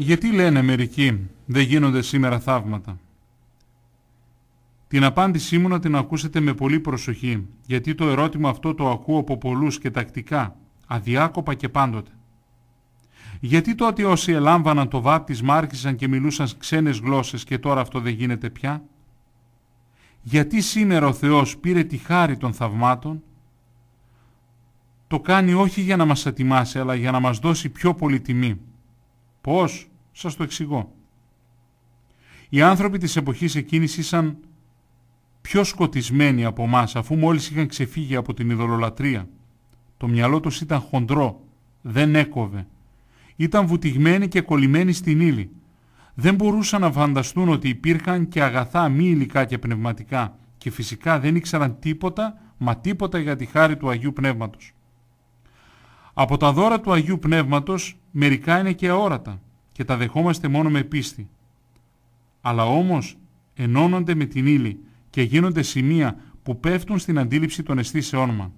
Γιατί λένε μερικοί δεν γίνονται σήμερα θαύματα. Την απάντησή μου να την ακούσετε με πολύ προσοχή, γιατί το ερώτημα αυτό το ακούω από πολλούς και τακτικά, αδιάκοπα και πάντοτε. Γιατί τότε όσοι ελάμβαναν το βάπτισμα άρχισαν και μιλούσαν ξένες γλώσσες και τώρα αυτό δεν γίνεται πια. Γιατί σήμερα ο Θεός πήρε τη χάρη των θαυμάτων. Το κάνει όχι για να μας ατιμάσει αλλά για να μας δώσει πιο πολύ τιμή. Πώς. Σας το εξηγώ. Οι άνθρωποι της εποχής εκείνης ήσαν πιο σκοτισμένοι από εμάς, αφού μόλις είχαν ξεφύγει από την ειδωλολατρία. Το μυαλό τους ήταν χοντρό, δεν έκοβε. Ήταν βουτυγμένοι και κολλημένοι στην ύλη. Δεν μπορούσαν να φανταστούν ότι υπήρχαν και αγαθά μη υλικά και πνευματικά και φυσικά δεν ήξεραν τίποτα, μα τίποτα για τη χάρη του Αγίου Πνεύματος. Από τα δώρα του Αγίου Πνεύματος μερικά είναι και αόρατα και τα δεχόμαστε μόνο με πίστη. Αλλά όμως ενώνονται με την ύλη και γίνονται σημεία που πέφτουν στην αντίληψη των αισθήσεών μας.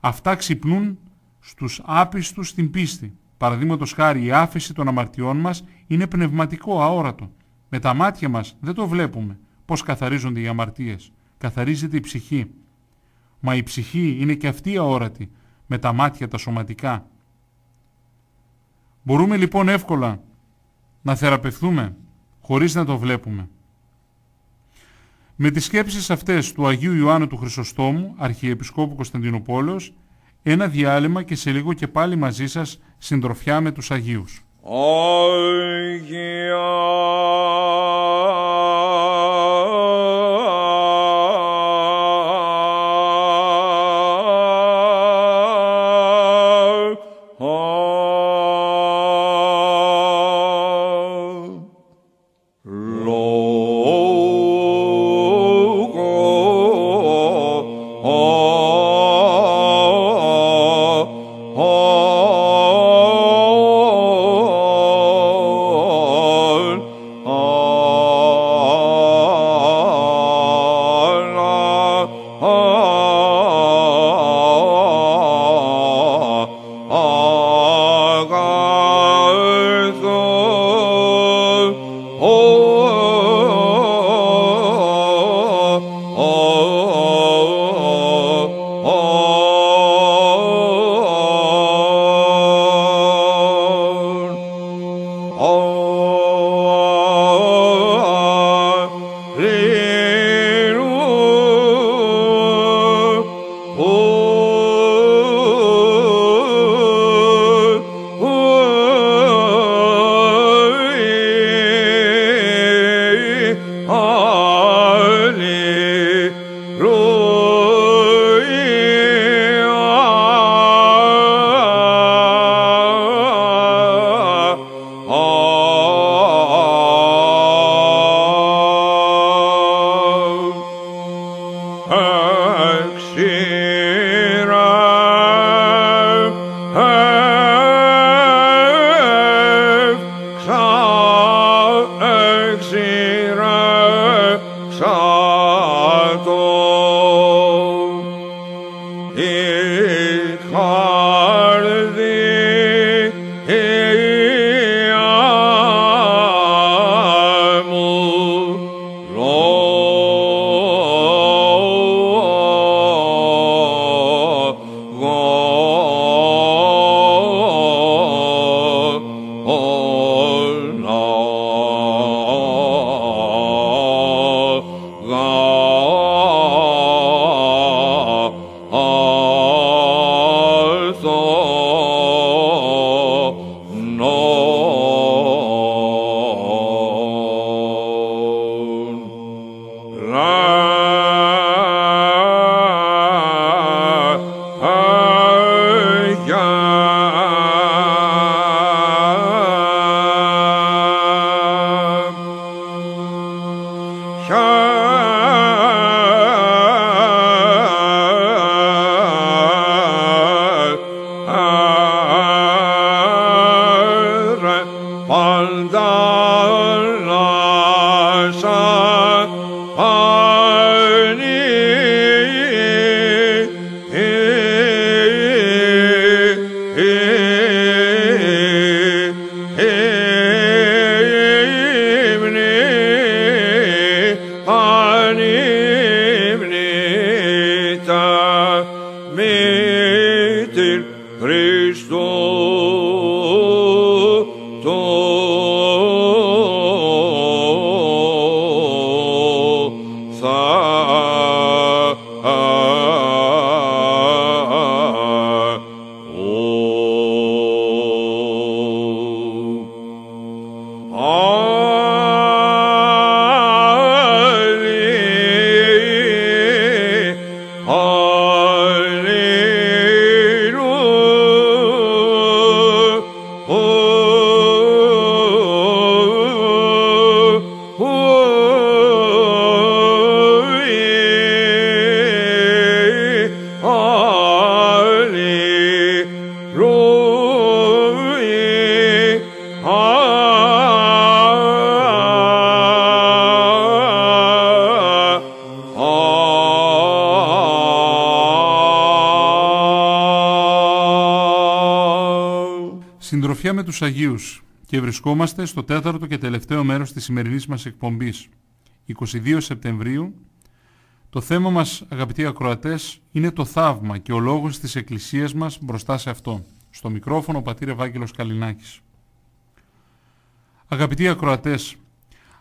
Αυτά ξυπνούν στους άπιστους στην πίστη. Παραδείγματος χάρη η άφεση των αμαρτιών μας είναι πνευματικό αόρατο. Με τα μάτια μας δεν το βλέπουμε πώς καθαρίζονται οι αμαρτίες. Καθαρίζεται η ψυχή. Μα η ψυχή είναι και αυτή αόρατη με τα μάτια τα σωματικά. Μπορούμε λοιπόν εύκολα να θεραπευθούμε χωρίς να το βλέπουμε. Με τις σκέψεις αυτές του Αγίου Ιωάννου του Χρυσοστόμου, Αρχιεπισκόπου Κωνσταντινούπολεως, ένα διάλειμμα και σε λίγο και πάλι μαζί σας συντροφιά με τους Αγίους. Αγία. τους Αγίους και βρισκόμαστε στο τέταρτο και τελευταίο μέρος της σημερινής μας εκπομπής, 22 Σεπτεμβρίου. Το θέμα μας, αγαπητοί ακροατές, είναι το θαύμα και ο λόγος της Εκκλησίας μας μπροστά σε αυτό. Στο μικρόφωνο ο πατήρ Ευάγγελος Καλινάκης. Αγαπητοί ακροατές,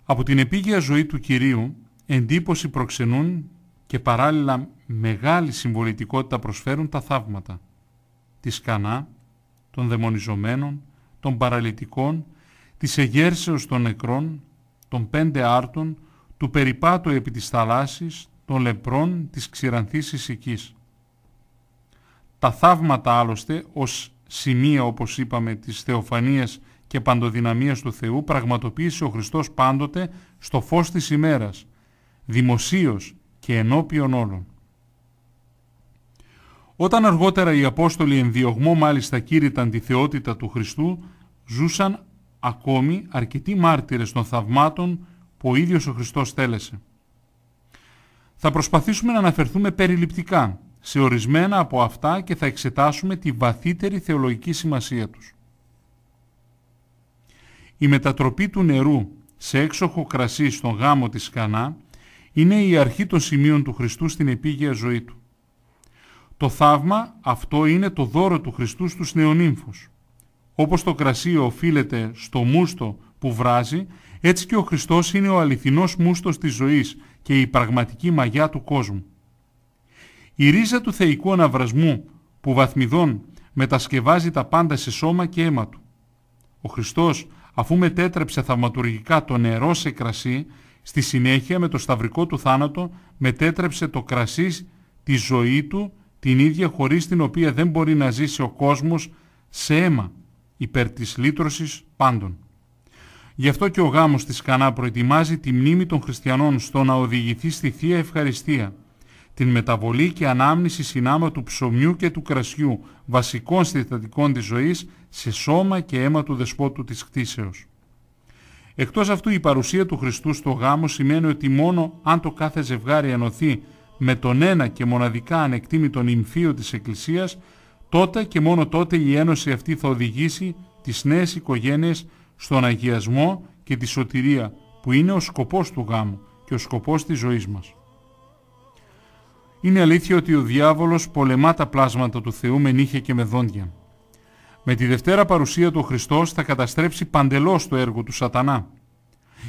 από την επίγεια ζωή του Κυρίου εντύπωση προξενούν και παράλληλα μεγάλη συμβολητικότητα προσφέρουν τα θαύματα της Κανά, των δαιμονιζομένων, των παραλυτικών, της εγέρσεως των νεκρών, των πέντε άρτων, του περιπάτου επί της θαλάσσης, των λεπρών της ξηρανθής ησικής. Τα θαύματα άλλωστε ως σημεία όπως είπαμε της θεοφανίας και παντοδυναμίας του Θεού πραγματοποίησε ο Χριστός πάντοτε στο φως της ημέρας, δημοσίως και ενώπιον όλων. Όταν αργότερα οι Απόστολοι εν διωγμό μάλιστα κήρυταν τη θεότητα του Χριστού, ζούσαν ακόμη αρκετοί μάρτυρες των θαυμάτων που ο ίδιος ο Χριστός θέλεσε. Θα προσπαθήσουμε να αναφερθούμε περιληπτικά σε ορισμένα από αυτά και θα εξετάσουμε τη βαθύτερη θεολογική σημασία τους. Η μετατροπή του νερού σε έξοχο κρασί στον γάμο της Κανά είναι η αρχή των σημείων του Χριστού στην επίγεια ζωή του. Το θαύμα αυτό είναι το δώρο του Χριστού στους νεονύμφους. Όπως το κρασί οφείλεται στο μούστο που βράζει, έτσι και ο Χριστός είναι ο αληθινός μούστος της ζωής και η πραγματική μαγιά του κόσμου. Η ρίζα του θεϊκού αναβρασμού που βαθμιδών μετασκευάζει τα πάντα σε σώμα και αίμα του. Ο Χριστός αφού μετέτρεψε θαυματουργικά το νερό σε κρασί, στη συνέχεια με το σταυρικό του θάνατο μετέτρεψε το κρασί τη ζωή του την ίδια χωρίς την οποία δεν μπορεί να ζήσει ο κόσμος σε αίμα υπέρ της λύτρωσης πάντων. Γι' αυτό και ο γάμος της Κανά προετοιμάζει τη μνήμη των χριστιανών στο να οδηγηθεί στη Θεία Ευχαριστία, την μεταβολή και ανάμνηση συνάμα του ψωμιού και του κρασιού, βασικών συστατικών της ζωής, σε σώμα και αίμα του δεσπότου της κτήσεως. Εκτός αυτού η παρουσία του Χριστού στο γάμο σημαίνει ότι μόνο αν το κάθε ζευγάρι ενωθεί με τον ένα και μοναδικά ανεκτήμητον ημφίο της Εκκλησίας, τότε και μόνο τότε η ένωση αυτή θα οδηγήσει τις νέες οικογένειες στον αγιασμό και τη σωτηρία που είναι ο σκοπός του γάμου και ο σκοπός της ζωής μας. Είναι αλήθεια ότι ο διάβολος πολεμά τα πλάσματα του Θεού με νύχια και με δόντια. Με τη δευτέρα παρουσία του Χριστός Χριστός θα καταστρέψει παντελώς το έργο του σατανά.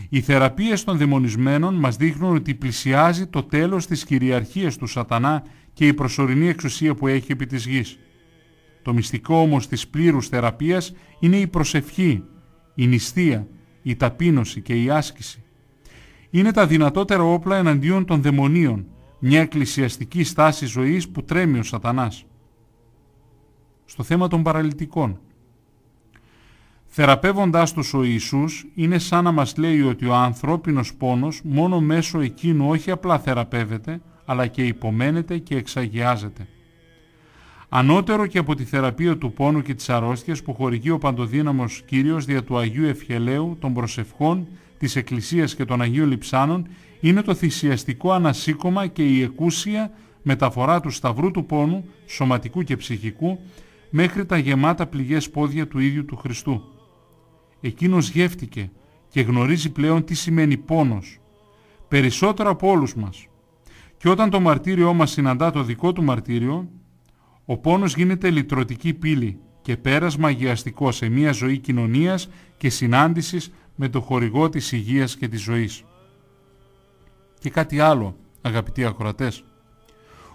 Οι θεραπείες των δαιμονισμένων μας δείχνουν ότι πλησιάζει το τέλος της κυριαρχίας του σατανά και η προσωρινή εξουσία που έχει επί της γης. Το μυστικό όμως της πλήρους θεραπείας είναι η προσευχή, η νηστεία, η ταπείνωση και η άσκηση. Είναι τα δυνατότερα όπλα εναντίον των δαιμονίων, μια εκκλησιαστική στάση ζωής που τρέμει ο σατανάς. Στο θέμα των παραλυτικών, Θεραπεύοντάς τους ο Ιησούς είναι σαν να μας λέει ότι ο ανθρώπινος πόνος μόνο μέσω εκείνου όχι απλά θεραπεύεται, αλλά και υπομένεται και εξαγιάζεται. Ανώτερο και από τη θεραπεία του πόνου και της αρρώστιας που χορηγεί ο παντοδύναμος Κύριος δια του Αγίου Ευχελαίου, των προσευχών, της Εκκλησίας και των Αγίων Λιψάνων είναι το θυσιαστικό ανασύκωμα και η εκούσια μεταφορά του σταυρού του πόνου, σωματικού και ψυχικού, μέχρι τα γεμάτα πληγές πόδια του ίδιου του Χριστού. Εκείνος γεύτηκε και γνωρίζει πλέον τι σημαίνει πόνος. Περισσότερο από όλους μας. Και όταν το μαρτύριό μας συναντά το δικό του μαρτύριο, ο πόνος γίνεται λυτρωτική πύλη και πέρασμα αγιαστικό σε μια ζωή κοινωνίας και συνάντησης με το χορηγό της υγείας και της ζωής. Και κάτι άλλο, αγαπητοί ακροατές.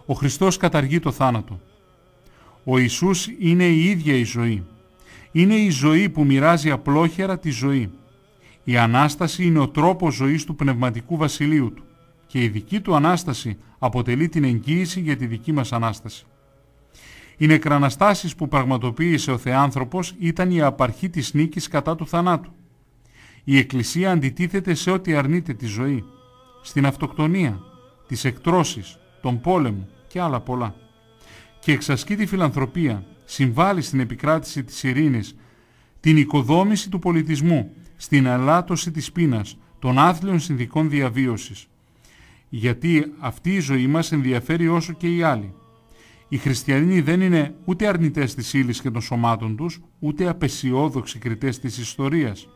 Ο Χριστός καταργεί το θάνατο. Ο Ιησούς είναι η ίδια η ζωή είναι η ζωή που μοιράζει απλόχερα τη ζωή. Η Ανάσταση είναι ο τρόπος ζωής του πνευματικού βασιλείου του και η δική του Ανάσταση αποτελεί την εγγύηση για τη δική μας Ανάσταση. Οι νεκραναστάσεις που πραγματοποίησε ο Θεάνθρωπος ήταν η απαρχή της νίκης κατά του θανάτου. Η Εκκλησία αντιτίθεται σε ό,τι αρνείται τη ζωή, στην αυτοκτονία, τις εκτρώσεις, τον πόλεμο και άλλα πολλά. Και εξασκεί τη φιλανθρωπία, συμβάλλει στην επικράτηση της ειρήνης, την οικοδόμηση του πολιτισμού, στην αλάτωση της πείνας, των άθλιων συνδικών διαβίωσης. Γιατί αυτή η ζωή μας ενδιαφέρει όσο και οι άλλοι. Οι χριστιανοί δεν είναι ούτε αρνητές της ύλης και των σωμάτων τους, ούτε απεσιόδοξοι κριτές της ιστορίας.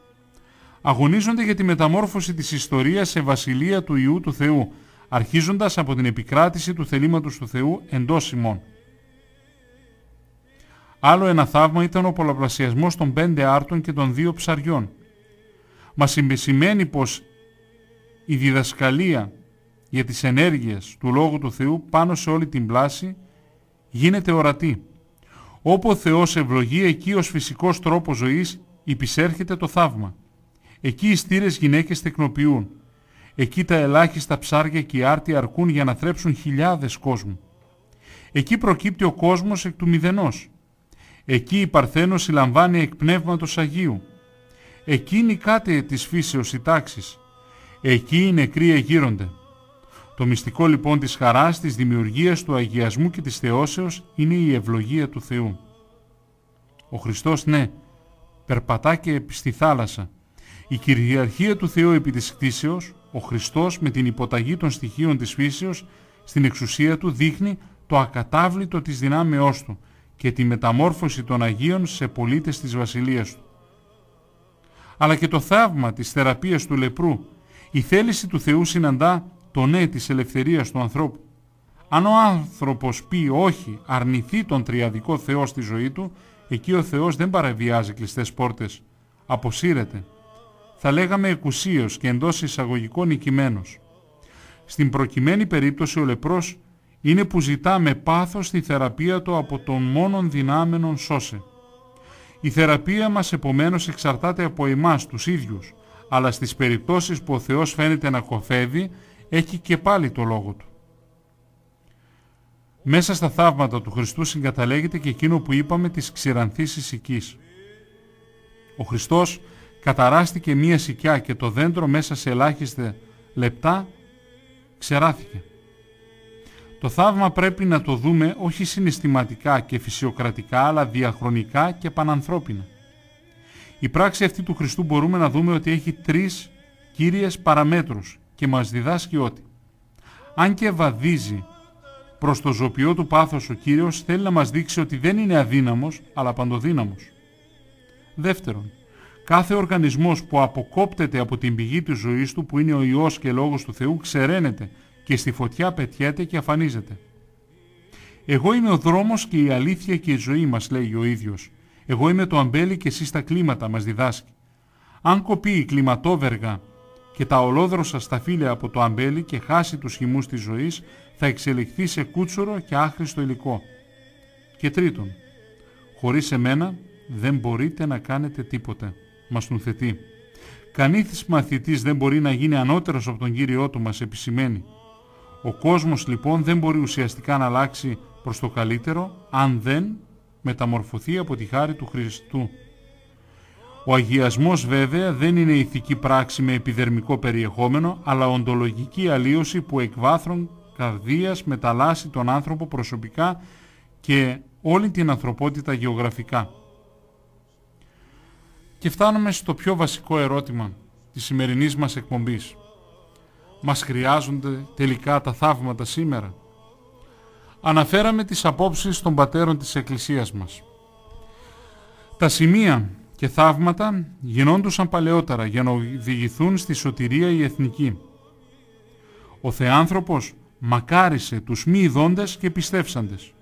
Αγωνίζονται για τη μεταμόρφωση της ιστορίας σε βασιλεία του Ιού του Θεού, αρχίζοντας από την επικράτηση του θελήματος του Θεού εντός ημών. Άλλο ένα θαύμα ήταν ο πολλαπλασιασμός των πέντε άρτων και των δύο ψαριών. Μας συμπεσημαίνει πως η διδασκαλία για τις ενέργειες του Λόγου του Θεού πάνω σε όλη την πλάση γίνεται ορατή. Όπου ο Θεός ευλογεί εκεί ως φυσικός τρόπος ζωής υπησέρχεται το θαύμα. Εκεί οι στήρες γυναίκες τεκνοποιούν. Εκεί τα ελάχιστα ψάρια και οι άρτοι αρκούν για να θρέψουν χιλιάδες κόσμου. Εκεί προκύπτει ο κόσμος εκ του μηδενός. Εκεί η Παρθένος συλλαμβάνει εκ πνεύματος Αγίου. Εκείνη κάτι της φύσεως η τάξης. Εκεί οι νεκροί εγείρονται. Το μυστικό λοιπόν της χαράς, της δημιουργίας, του αγιασμού και της θεώσεως είναι η ευλογία του Θεού. Ο Χριστός ναι, περπατά και στη θάλασσα. Η κυριαρχία του Θεού επί της κτήσεως, ο Χριστός με την υποταγή των στοιχείων της φύσεως στην εξουσία του δείχνει το ακατάβλητο της δυνάμεώς του και τη μεταμόρφωση των Αγίων σε πολίτες της Βασιλείας Του. Αλλά και το θαύμα της θεραπείας του λεπρού, η θέληση του Θεού συναντά το ναι της ελευθερίας του ανθρώπου. Αν ο άνθρωπος πει όχι, αρνηθεί τον τριαδικό Θεό στη ζωή του, εκεί ο Θεός δεν παραβιάζει κλειστές πόρτες, αποσύρεται. Θα λέγαμε εκουσίως και εντός εισαγωγικών νικημένος. Στην προκειμένη περίπτωση ο λεπρός είναι που ζητά με πάθος τη θεραπεία του από τον μόνον δυνάμενον σώσε. Η θεραπεία μας επομένως εξαρτάται από εμάς τους ίδιους, αλλά στις περιπτώσεις που ο Θεός φαίνεται να κοφεύει, έχει και πάλι το λόγο Του. Μέσα στα θαύματα του Χριστού συγκαταλέγεται και εκείνο που είπαμε της ξηρανθής ησικής. Ο Χριστός καταράστηκε μία σικιά και το δέντρο μέσα σε ελάχιστε λεπτά ξεράθηκε. Το θαύμα πρέπει να το δούμε όχι συναισθηματικά και φυσιοκρατικά, αλλά διαχρονικά και πανανθρώπινα. Η πράξη αυτή του Χριστού μπορούμε να δούμε ότι έχει τρεις κύριες παραμέτρους και μας διδάσκει ότι αν και βαδίζει προς το ζωπιό του πάθος ο Κύριος θέλει να μας δείξει ότι δεν είναι αδύναμος αλλά παντοδύναμος. Δεύτερον, κάθε οργανισμός που αποκόπτεται από την πηγή της ζωής του που είναι ο Υιός και Λόγος του Θεού ξεραίνεται και στη φωτιά πετιέται και αφανίζεται. «Εγώ είμαι ο δρόμος και η αλήθεια και η ζωή» μας λέει ο ίδιος. «Εγώ είμαι το αμπέλι και εσείς τα κλίματα» μας διδάσκει. Αν κοπεί η κλιματόβεργα και τα ολόδροσα στα σταφύλια από το αμπέλι και χάσει τους χυμούς της ζωής, θα εξελιχθεί σε κούτσορο και άχρηστο υλικό. Και τρίτον, χωρίς εμένα δεν μπορείτε να κάνετε τίποτε, μας θετεί. Κανείς μαθητής δεν μπορεί να γίνει ανώτερος από τον Κύριό του μας επισημαίνει. Ο κόσμος λοιπόν δεν μπορεί ουσιαστικά να αλλάξει προς το καλύτερο αν δεν μεταμορφωθεί από τη χάρη του Χριστού. Ο αγιασμός βέβαια δεν είναι ηθική πράξη με επιδερμικό περιεχόμενο, αλλά οντολογική αλλίωση που εκ βάθρων καρδίας μεταλλάσσει τον άνθρωπο προσωπικά και όλη την ανθρωπότητα γεωγραφικά. Και φτάνουμε στο πιο βασικό ερώτημα της σημερινής μας εκπομπής μας χρειάζονται τελικά τα θαύματα σήμερα. Αναφέραμε τις απόψεις των πατέρων της Εκκλησίας μας. Τα σημεία και θαύματα γινόντουσαν παλαιότερα για να οδηγηθούν στη σωτηρία η εθνική. Ο Θεάνθρωπος μακάρισε τους μη ειδώντες και πιστεύσαντες.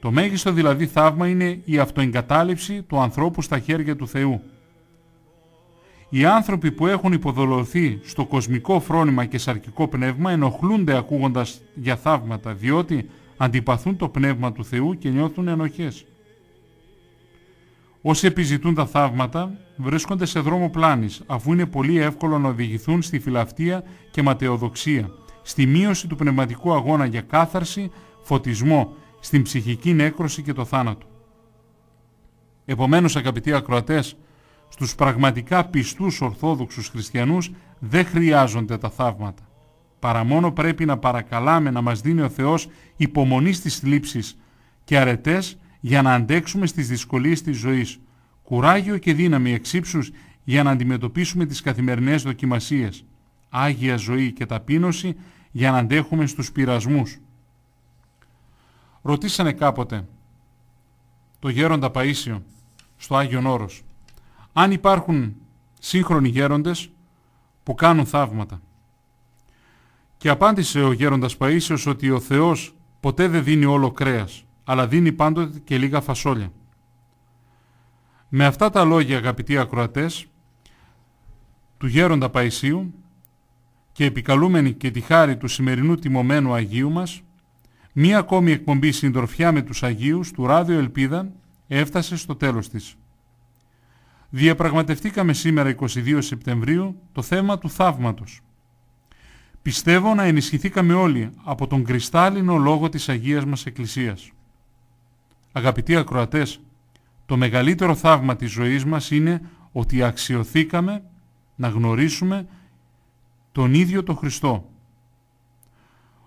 Το μέγιστο δηλαδή θαύμα είναι η αυτοεγκατάλειψη του ανθρώπου στα χέρια του Θεού. Οι άνθρωποι που έχουν υποδολωθεί στο κοσμικό φρόνημα και σαρκικό πνεύμα ενοχλούνται ακούγοντας για θαύματα, διότι αντιπαθούν το πνεύμα του Θεού και νιώθουν ενοχές. Όσοι επιζητούν τα θαύματα βρίσκονται σε δρόμο πλάνης, αφού είναι πολύ εύκολο να οδηγηθούν στη φιλαυτία και ματαιοδοξία, στη μείωση του πνευματικού αγώνα για κάθαρση, φωτισμό, στην ψυχική νέκρωση και το θάνατο. Επομένως αγαπητοί ακροατές, στους πραγματικά πιστούς Ορθόδοξους Χριστιανούς δεν χρειάζονται τα θαύματα. Παρά μόνο πρέπει να παρακαλάμε να μας δίνει ο Θεός υπομονή στις θλίψεις και αρετές για να αντέξουμε στις δυσκολίες της ζωής, κουράγιο και δύναμη εξύψους για να αντιμετωπίσουμε τις καθημερινές δοκιμασίες, άγια ζωή και ταπείνωση για να αντέχουμε στους πειρασμούς. Ρωτήσανε κάποτε το γέροντα Παΐσιο στο Άγιον Όρος αν υπάρχουν σύγχρονοι γέροντες που κάνουν θαύματα. Και απάντησε ο γέροντας Παΐσιος ότι ο Θεός ποτέ δεν δίνει όλο κρέας, αλλά δίνει πάντοτε και λίγα φασόλια. Με αυτά τα λόγια αγαπητοί ακροατές του γέροντα Παϊσίου και επικαλούμενοι και τη χάρη του σημερινού τιμωμένου Αγίου μας, μία ακόμη εκπομπή συντροφιά με τους Αγίους του Ράδιο Ελπίδα έφτασε στο τέλος της διαπραγματευτήκαμε σήμερα 22 Σεπτεμβρίου το θέμα του θαύματος. Πιστεύω να ενισχυθήκαμε όλοι από τον κρυστάλλινο λόγο της Αγίας μας Εκκλησίας. Αγαπητοί ακροατές, το μεγαλύτερο θαύμα της ζωής μας είναι ότι αξιοθήκαμε να γνωρίσουμε τον ίδιο τον Χριστό.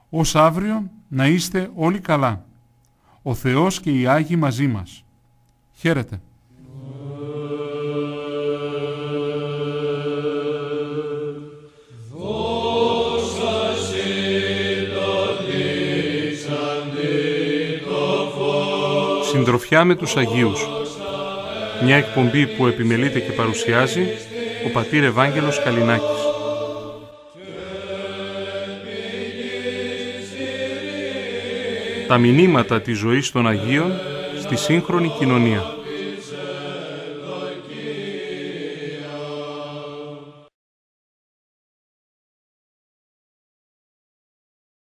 Ως αύριο να είστε όλοι καλά. Ο Θεός και οι Άγιοι μαζί μας. Χαίρετε. Συντροφιά με τους Αγίους. Μια εκπομπή που επιμελείται και παρουσιάζει ο πατήρ Ευάγγελος Καλινάκης. Τα μηνύματα της ζωής των Αγίων στη σύγχρονη κοινωνία.